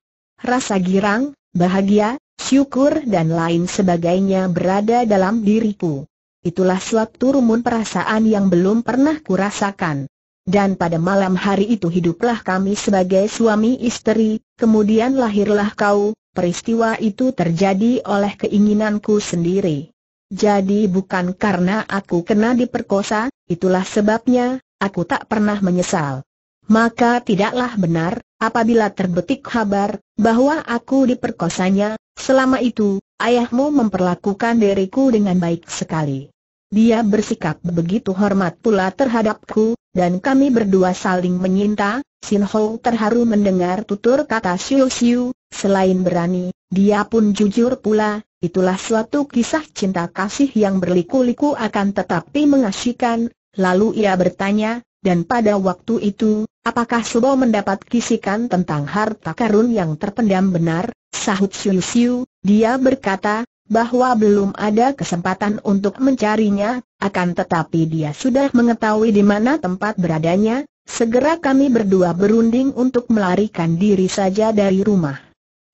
Rasa girang, bahagia, syukur dan lain sebagainya berada dalam diriku. Itulah suatu rumun perasaan yang belum pernah kurasakan. Dan pada malam hari itu hiduplah kami sebagai suami istri, kemudian lahirlah kau, peristiwa itu terjadi oleh keinginanku sendiri. Jadi bukan karena aku kena diperkosa, itulah sebabnya, aku tak pernah menyesal maka tidaklah benar, apabila terbetik kabar, bahwa aku diperkosanya, selama itu, ayahmu memperlakukan diriku dengan baik sekali. Dia bersikap begitu hormat pula terhadapku, dan kami berdua saling menyinta, Sin Ho terharu mendengar tutur kata Siu Siu, selain berani, dia pun jujur pula, itulah suatu kisah cinta kasih yang berliku-liku akan tetapi mengasyikan, lalu ia bertanya, dan pada waktu itu, Apakah Subo mendapat kisikan tentang harta karun yang terpendam benar? Sahut Siu Siu, dia berkata, bahwa belum ada kesempatan untuk mencarinya, akan tetapi dia sudah mengetahui di mana tempat beradanya, segera kami berdua berunding untuk melarikan diri saja dari rumah.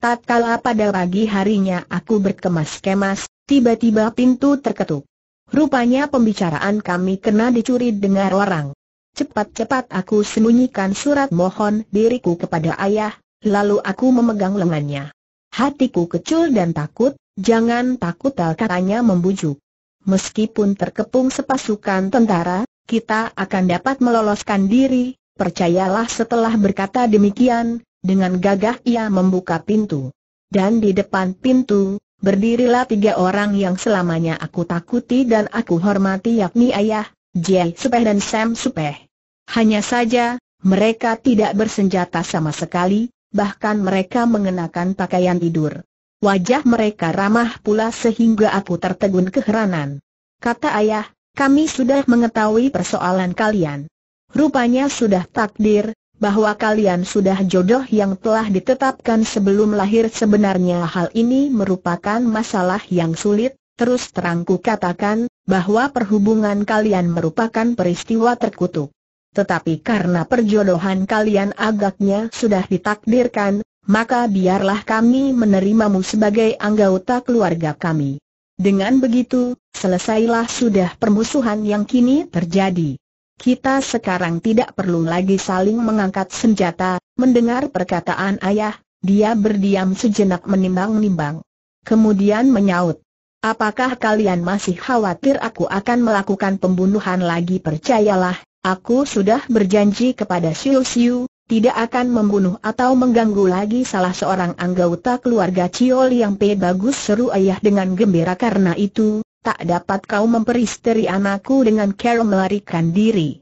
Tatkala pada pagi harinya aku berkemas-kemas, tiba-tiba pintu terketuk. Rupanya pembicaraan kami kena dicuri dengar orang. Cepat-cepat aku sembunyikan surat mohon diriku kepada ayah, lalu aku memegang lengannya. Hatiku kecil dan takut, jangan takut tak katanya membujuk. Meskipun terkepung sepasukan tentara, kita akan dapat meloloskan diri, percayalah setelah berkata demikian, dengan gagah ia membuka pintu. Dan di depan pintu, berdirilah tiga orang yang selamanya aku takuti dan aku hormati yakni ayah, Jai Supeh dan Sam Supeh. Hanya saja, mereka tidak bersenjata sama sekali, bahkan mereka mengenakan pakaian tidur. Wajah mereka ramah pula sehingga aku tertegun keheranan. Kata ayah, kami sudah mengetahui persoalan kalian. Rupanya sudah takdir, bahwa kalian sudah jodoh yang telah ditetapkan sebelum lahir sebenarnya hal ini merupakan masalah yang sulit, terus terangku katakan, bahwa perhubungan kalian merupakan peristiwa terkutuk tetapi karena perjodohan kalian agaknya sudah ditakdirkan, maka biarlah kami menerimamu sebagai anggota keluarga kami. Dengan begitu, selesailah sudah permusuhan yang kini terjadi. Kita sekarang tidak perlu lagi saling mengangkat senjata, mendengar perkataan ayah, dia berdiam sejenak menimbang-nimbang. Kemudian menyaut. Apakah kalian masih khawatir aku akan melakukan pembunuhan lagi percayalah, Aku sudah berjanji kepada Siu Siu, tidak akan membunuh atau mengganggu lagi salah seorang anggota keluarga Ciol yang Pe Bagus seru ayah dengan gembira karena itu, tak dapat kau memperisteri anakku dengan Carol melarikan diri.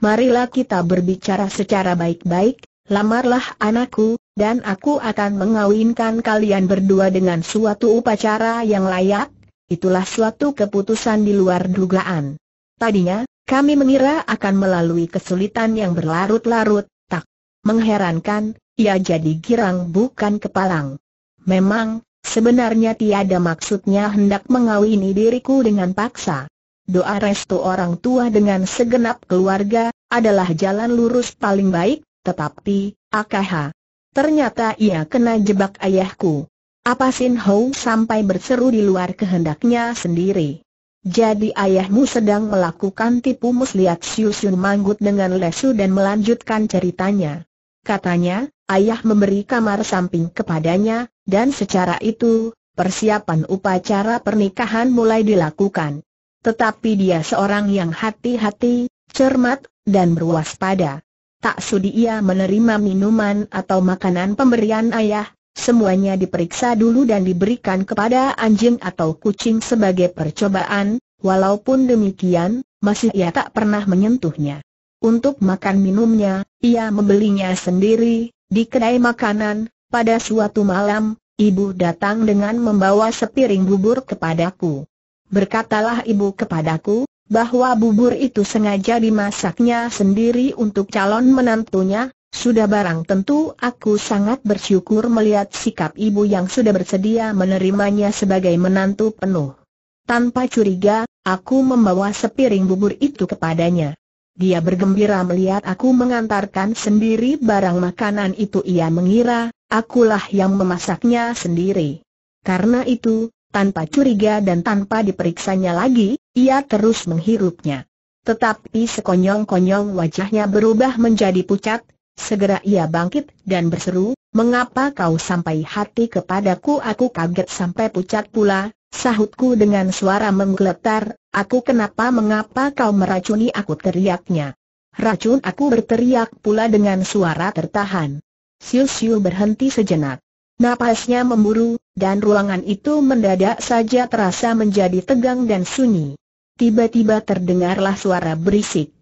Marilah kita berbicara secara baik-baik, lamarlah anakku, dan aku akan mengawinkan kalian berdua dengan suatu upacara yang layak, itulah suatu keputusan di luar dugaan. Tadinya, kami mengira akan melalui kesulitan yang berlarut-larut, tak mengherankan, ia jadi girang bukan kepalang. Memang, sebenarnya tiada maksudnya hendak mengawini diriku dengan paksa. Doa restu orang tua dengan segenap keluarga, adalah jalan lurus paling baik, tetapi, AKH. Ternyata ia kena jebak ayahku. Apa Sin Ho sampai berseru di luar kehendaknya sendiri. Jadi ayahmu sedang melakukan tipu muslihat Siu manggut dengan lesu dan melanjutkan ceritanya. Katanya, ayah memberi kamar samping kepadanya, dan secara itu, persiapan upacara pernikahan mulai dilakukan. Tetapi dia seorang yang hati-hati, cermat, dan berwaspada. Tak sudi ia menerima minuman atau makanan pemberian ayah, Semuanya diperiksa dulu dan diberikan kepada anjing atau kucing sebagai percobaan, walaupun demikian, masih ia tak pernah menyentuhnya. Untuk makan minumnya, ia membelinya sendiri, di kedai makanan, pada suatu malam, ibu datang dengan membawa sepiring bubur kepadaku. Berkatalah ibu kepadaku, bahwa bubur itu sengaja dimasaknya sendiri untuk calon menantunya, sudah barang tentu aku sangat bersyukur melihat sikap ibu yang sudah bersedia menerimanya sebagai menantu penuh. Tanpa curiga, aku membawa sepiring bubur itu kepadanya. Dia bergembira melihat aku mengantarkan sendiri barang makanan itu ia mengira, akulah yang memasaknya sendiri. Karena itu, tanpa curiga dan tanpa diperiksanya lagi, ia terus menghirupnya. Tetapi sekonyong-konyong wajahnya berubah menjadi pucat, Segera ia bangkit dan berseru, mengapa kau sampai hati kepadaku? Aku kaget sampai pucat pula, sahutku dengan suara menggeletar, aku kenapa mengapa kau meracuni aku teriaknya. Racun aku berteriak pula dengan suara tertahan. Siu-siu berhenti sejenak. Napasnya memburu, dan ruangan itu mendadak saja terasa menjadi tegang dan sunyi. Tiba-tiba terdengarlah suara berisik.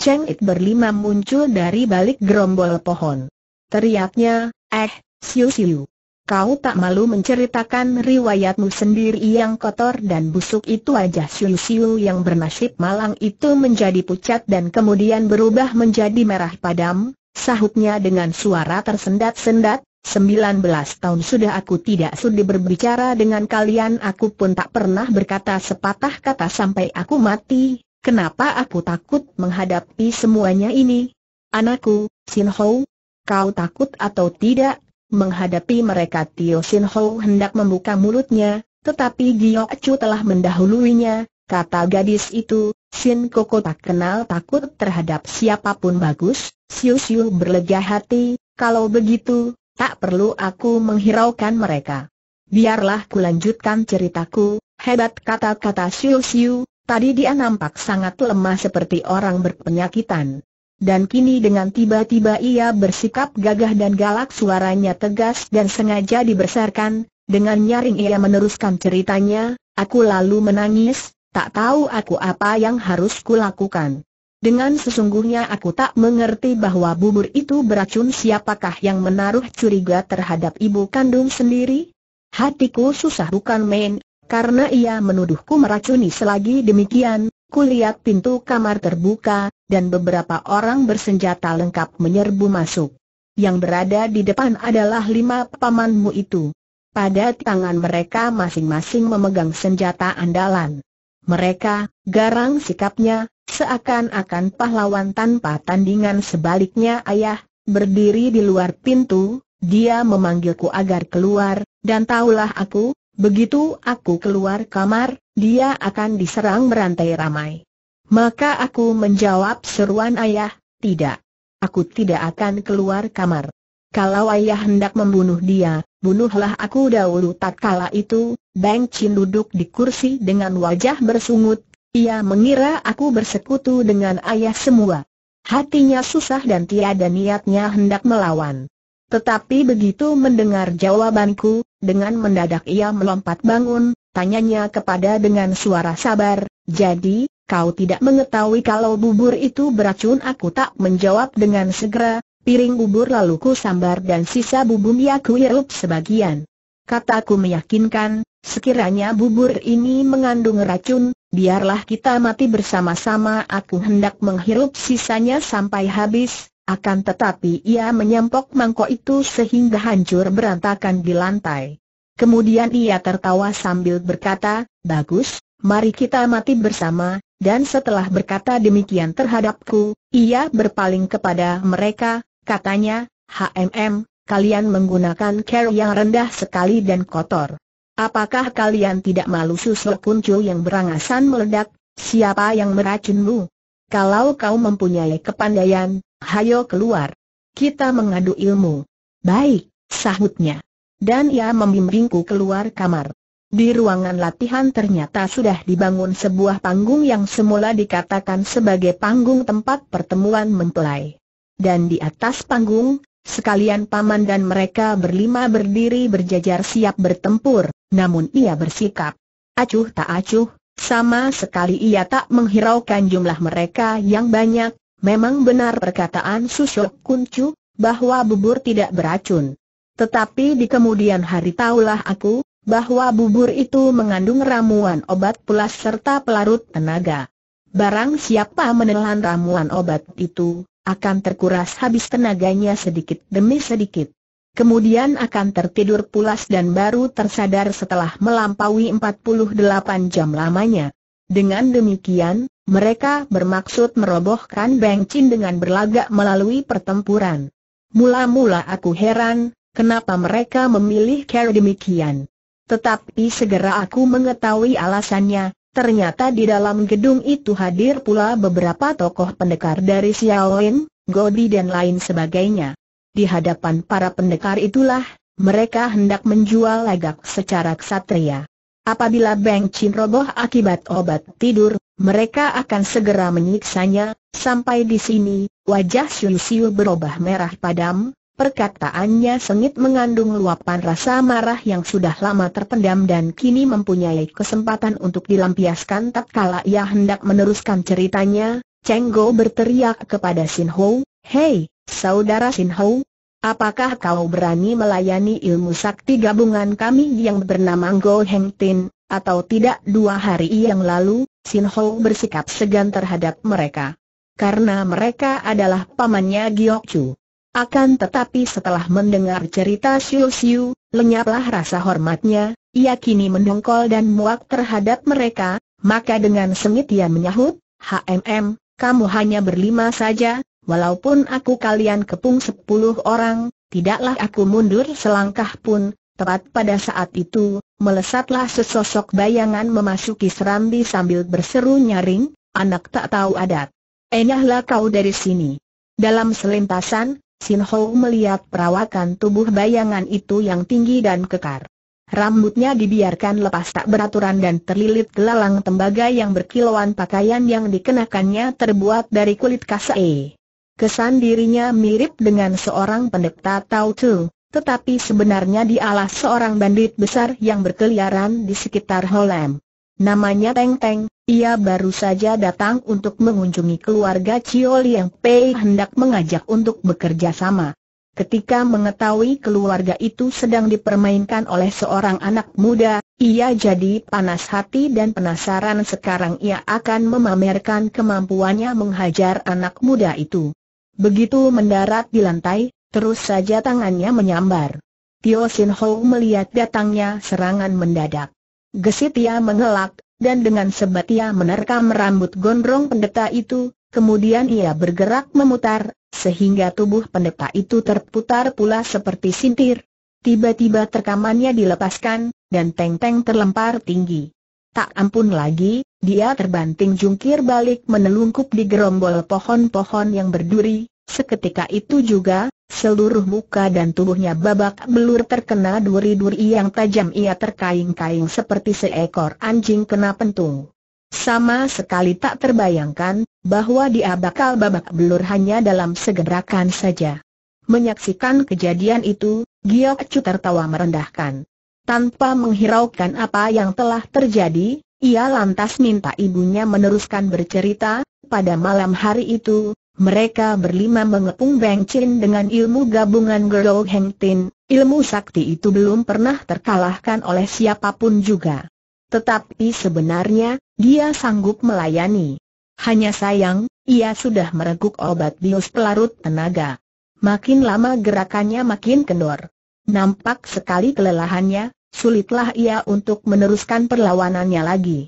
Cheng It berlima muncul dari balik gerombol pohon. Teriaknya, eh, siu siu. Kau tak malu menceritakan riwayatmu sendiri yang kotor dan busuk itu aja siu siu yang bernasib malang itu menjadi pucat dan kemudian berubah menjadi merah padam, sahutnya dengan suara tersendat-sendat, 19 tahun sudah aku tidak sudi berbicara dengan kalian Aku pun tak pernah berkata sepatah kata sampai aku mati Kenapa aku takut menghadapi semuanya ini? Anakku, Sin Ho, kau takut atau tidak? Menghadapi mereka Tio Sin Ho hendak membuka mulutnya, tetapi Gio Chu telah mendahuluinya, kata gadis itu, Sin Koko tak kenal takut terhadap siapapun bagus, Siu Siu berlega hati, kalau begitu, tak perlu aku menghiraukan mereka. Biarlah kulanjutkan ceritaku, hebat kata-kata Siu Siu, Tadi dia nampak sangat lemah seperti orang berpenyakitan. Dan kini dengan tiba-tiba ia bersikap gagah dan galak suaranya tegas dan sengaja dibesarkan, dengan nyaring ia meneruskan ceritanya, aku lalu menangis, tak tahu aku apa yang harus kulakukan. Dengan sesungguhnya aku tak mengerti bahwa bubur itu beracun siapakah yang menaruh curiga terhadap ibu kandung sendiri? Hatiku susah bukan main, karena ia menuduhku meracuni selagi demikian, kulihat pintu kamar terbuka, dan beberapa orang bersenjata lengkap menyerbu masuk. Yang berada di depan adalah lima pamanmu itu. Pada tangan mereka masing-masing memegang senjata andalan. Mereka, garang sikapnya, seakan-akan pahlawan tanpa tandingan sebaliknya ayah, berdiri di luar pintu, dia memanggilku agar keluar, dan taulah aku, Begitu aku keluar kamar, dia akan diserang berantai ramai. Maka aku menjawab seruan ayah, tidak. Aku tidak akan keluar kamar. Kalau ayah hendak membunuh dia, bunuhlah aku dahulu tak kala itu, Bang Chin duduk di kursi dengan wajah bersungut, ia mengira aku bersekutu dengan ayah semua. Hatinya susah dan tiada niatnya hendak melawan. Tetapi begitu mendengar jawabanku, dengan mendadak ia melompat bangun, tanyanya kepada dengan suara sabar, jadi, kau tidak mengetahui kalau bubur itu beracun aku tak menjawab dengan segera, piring bubur lalu ku sambar dan sisa bubur ya ku hirup sebagian. Kataku meyakinkan, sekiranya bubur ini mengandung racun, biarlah kita mati bersama-sama aku hendak menghirup sisanya sampai habis, akan tetapi ia menyempok mangkok itu sehingga hancur berantakan di lantai. Kemudian ia tertawa sambil berkata, Bagus, mari kita mati bersama, dan setelah berkata demikian terhadapku, ia berpaling kepada mereka, katanya, HMM, kalian menggunakan care yang rendah sekali dan kotor. Apakah kalian tidak malu susul kuncu yang berangasan meledak, siapa yang meracunmu? Kalau kau mempunyai kepandaian, hayo keluar. Kita mengadu ilmu. Baik, sahutnya. Dan ia membimbingku keluar kamar. Di ruangan latihan ternyata sudah dibangun sebuah panggung yang semula dikatakan sebagai panggung tempat pertemuan mempelai. Dan di atas panggung, sekalian paman dan mereka berlima berdiri berjajar siap bertempur, namun ia bersikap acuh tak acuh, sama sekali ia tak menghiraukan jumlah mereka yang banyak, Memang benar perkataan Susok Kuncu, bahwa bubur tidak beracun. Tetapi di kemudian hari taulah aku, bahwa bubur itu mengandung ramuan obat pulas serta pelarut tenaga. Barang siapa menelan ramuan obat itu, akan terkuras habis tenaganya sedikit demi sedikit. Kemudian akan tertidur pulas dan baru tersadar setelah melampaui 48 jam lamanya. Dengan demikian, mereka bermaksud merobohkan Beng Chin dengan berlagak melalui pertempuran. Mula-mula aku heran, kenapa mereka memilih cara demikian. Tetapi segera aku mengetahui alasannya, ternyata di dalam gedung itu hadir pula beberapa tokoh pendekar dari Xiaowen, Godi dan lain sebagainya. Di hadapan para pendekar itulah, mereka hendak menjual lagak secara ksatria. Apabila Beng Chin roboh akibat obat tidur, mereka akan segera menyiksanya. Sampai di sini, wajah Siu Siu berubah merah padam, perkataannya sengit mengandung luapan rasa marah yang sudah lama terpendam dan kini mempunyai kesempatan untuk dilampiaskan tatkala ia hendak meneruskan ceritanya. Cheng Go berteriak kepada Sin Ho, Hei, saudara Sin Ho, Apakah kau berani melayani ilmu sakti gabungan kami yang bernama Go Heng Tin, atau tidak dua hari yang lalu, Sin Ho bersikap segan terhadap mereka. Karena mereka adalah pamannya Giok Chu. Akan tetapi setelah mendengar cerita Siu Siu, lenyaplah rasa hormatnya, ia kini mendongkol dan muak terhadap mereka, maka dengan sengit ia menyahut, HMM, kamu hanya berlima saja, walaupun aku kalian kepung sepuluh orang, tidaklah aku mundur selangkah pun, Tepat pada saat itu, melesatlah sesosok bayangan memasuki serambi sambil berseru nyaring, anak tak tahu adat. Enyahlah kau dari sini. Dalam selintasan, Sin Ho melihat perawakan tubuh bayangan itu yang tinggi dan kekar. Rambutnya dibiarkan lepas tak beraturan dan terlilit gelalang tembaga yang berkilauan pakaian yang dikenakannya terbuat dari kulit kasai kesan dirinya mirip dengan seorang pendeta Tao Tu, tetapi sebenarnya dialah seorang bandit besar yang berkeliaran di sekitar Holem. Namanya Teng Teng, ia baru saja datang untuk mengunjungi keluarga Ciol yang Pei hendak mengajak untuk bekerja sama. Ketika mengetahui keluarga itu sedang dipermainkan oleh seorang anak muda, ia jadi panas hati dan penasaran sekarang ia akan memamerkan kemampuannya menghajar anak muda itu. Begitu mendarat di lantai, terus saja tangannya menyambar. Tio Sin Ho melihat datangnya serangan mendadak. Gesit ia mengelak, dan dengan sebat ia menerkam rambut gondrong pendeta itu, kemudian ia bergerak memutar, sehingga tubuh pendeta itu terputar pula seperti sintir. Tiba-tiba terkamannya dilepaskan, dan Teng Teng terlempar tinggi. Tak ampun lagi, dia terbanting jungkir balik menelungkup di gerombol pohon-pohon yang berduri, seketika itu juga, seluruh muka dan tubuhnya babak belur terkena duri-duri yang tajam ia terkaing-kaing seperti seekor anjing kena pentung. Sama sekali tak terbayangkan, bahwa dia bakal babak belur hanya dalam segerakan saja. Menyaksikan kejadian itu, Giok Chu tertawa merendahkan. Tanpa menghiraukan apa yang telah terjadi, ia lantas minta ibunya meneruskan bercerita, pada malam hari itu, mereka berlima mengepung Beng Chin dengan ilmu gabungan Gerlo Heng Tin, ilmu sakti itu belum pernah terkalahkan oleh siapapun juga. Tetapi sebenarnya, dia sanggup melayani. Hanya sayang, ia sudah mereguk obat bius pelarut tenaga. Makin lama gerakannya makin kendor. Nampak sekali kelelahannya, sulitlah ia untuk meneruskan perlawanannya lagi.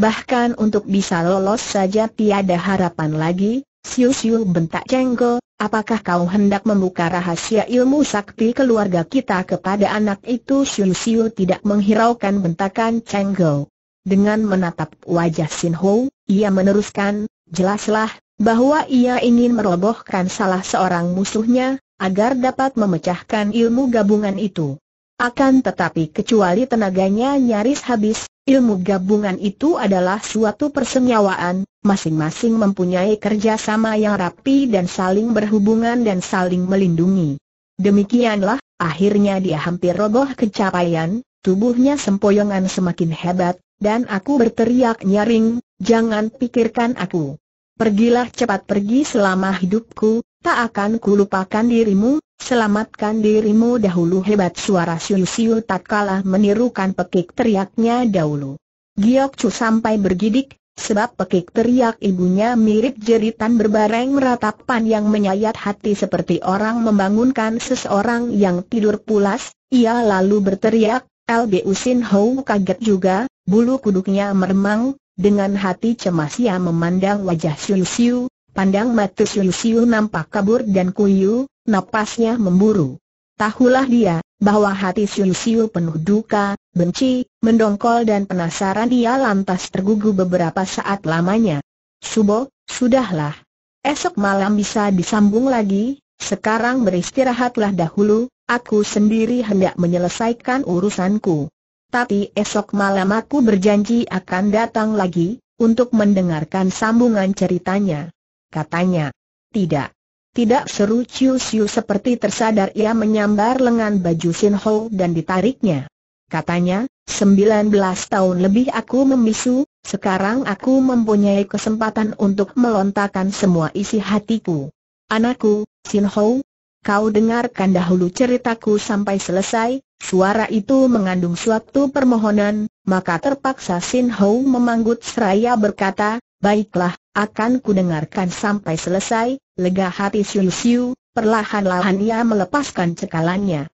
Bahkan untuk bisa lolos saja tiada harapan lagi, Siu Siu bentak Cenggo, apakah kau hendak membuka rahasia ilmu sakti keluarga kita kepada anak itu Siu Siu tidak menghiraukan bentakan Cenggo. Dengan menatap wajah Sin Ho, ia meneruskan, jelaslah, bahwa ia ingin merobohkan salah seorang musuhnya, agar dapat memecahkan ilmu gabungan itu. Akan tetapi kecuali tenaganya nyaris habis, ilmu gabungan itu adalah suatu persenyawaan, masing-masing mempunyai kerjasama yang rapi dan saling berhubungan dan saling melindungi. Demikianlah, akhirnya dia hampir roboh kecapaian, tubuhnya sempoyongan semakin hebat, dan aku berteriak nyaring, jangan pikirkan aku. Pergilah cepat pergi selama hidupku, Tak akan kulupakan dirimu, selamatkan dirimu dahulu hebat suara Siu Siu tak kalah menirukan pekik teriaknya dahulu. Giok Chu sampai bergidik, sebab pekik teriak ibunya mirip jeritan berbareng meratapan yang menyayat hati seperti orang membangunkan seseorang yang tidur pulas, ia lalu berteriak, LBU Sin Hou kaget juga, bulu kuduknya meremang, dengan hati cemas ia memandang wajah Siu Siu, Pandang mata Siu Siu nampak kabur dan kuyu, napasnya memburu. Tahulah dia, bahwa hati Siu Siu penuh duka, benci, mendongkol dan penasaran dia lantas tergugu beberapa saat lamanya. Subo, sudahlah. Esok malam bisa disambung lagi, sekarang beristirahatlah dahulu, aku sendiri hendak menyelesaikan urusanku. Tapi esok malam aku berjanji akan datang lagi, untuk mendengarkan sambungan ceritanya katanya. Tidak. Tidak seru Chiu Siu seperti tersadar ia menyambar lengan baju Sin Ho dan ditariknya. Katanya, 19 tahun lebih aku memisu, sekarang aku mempunyai kesempatan untuk melontarkan semua isi hatiku. Anakku, Sin Ho, kau dengarkan dahulu ceritaku sampai selesai, suara itu mengandung suatu permohonan, maka terpaksa Sin Ho memanggut seraya berkata, Baiklah, akan kudengarkan sampai selesai, lega hati Siu Siu, perlahan-lahan ia melepaskan cekalannya.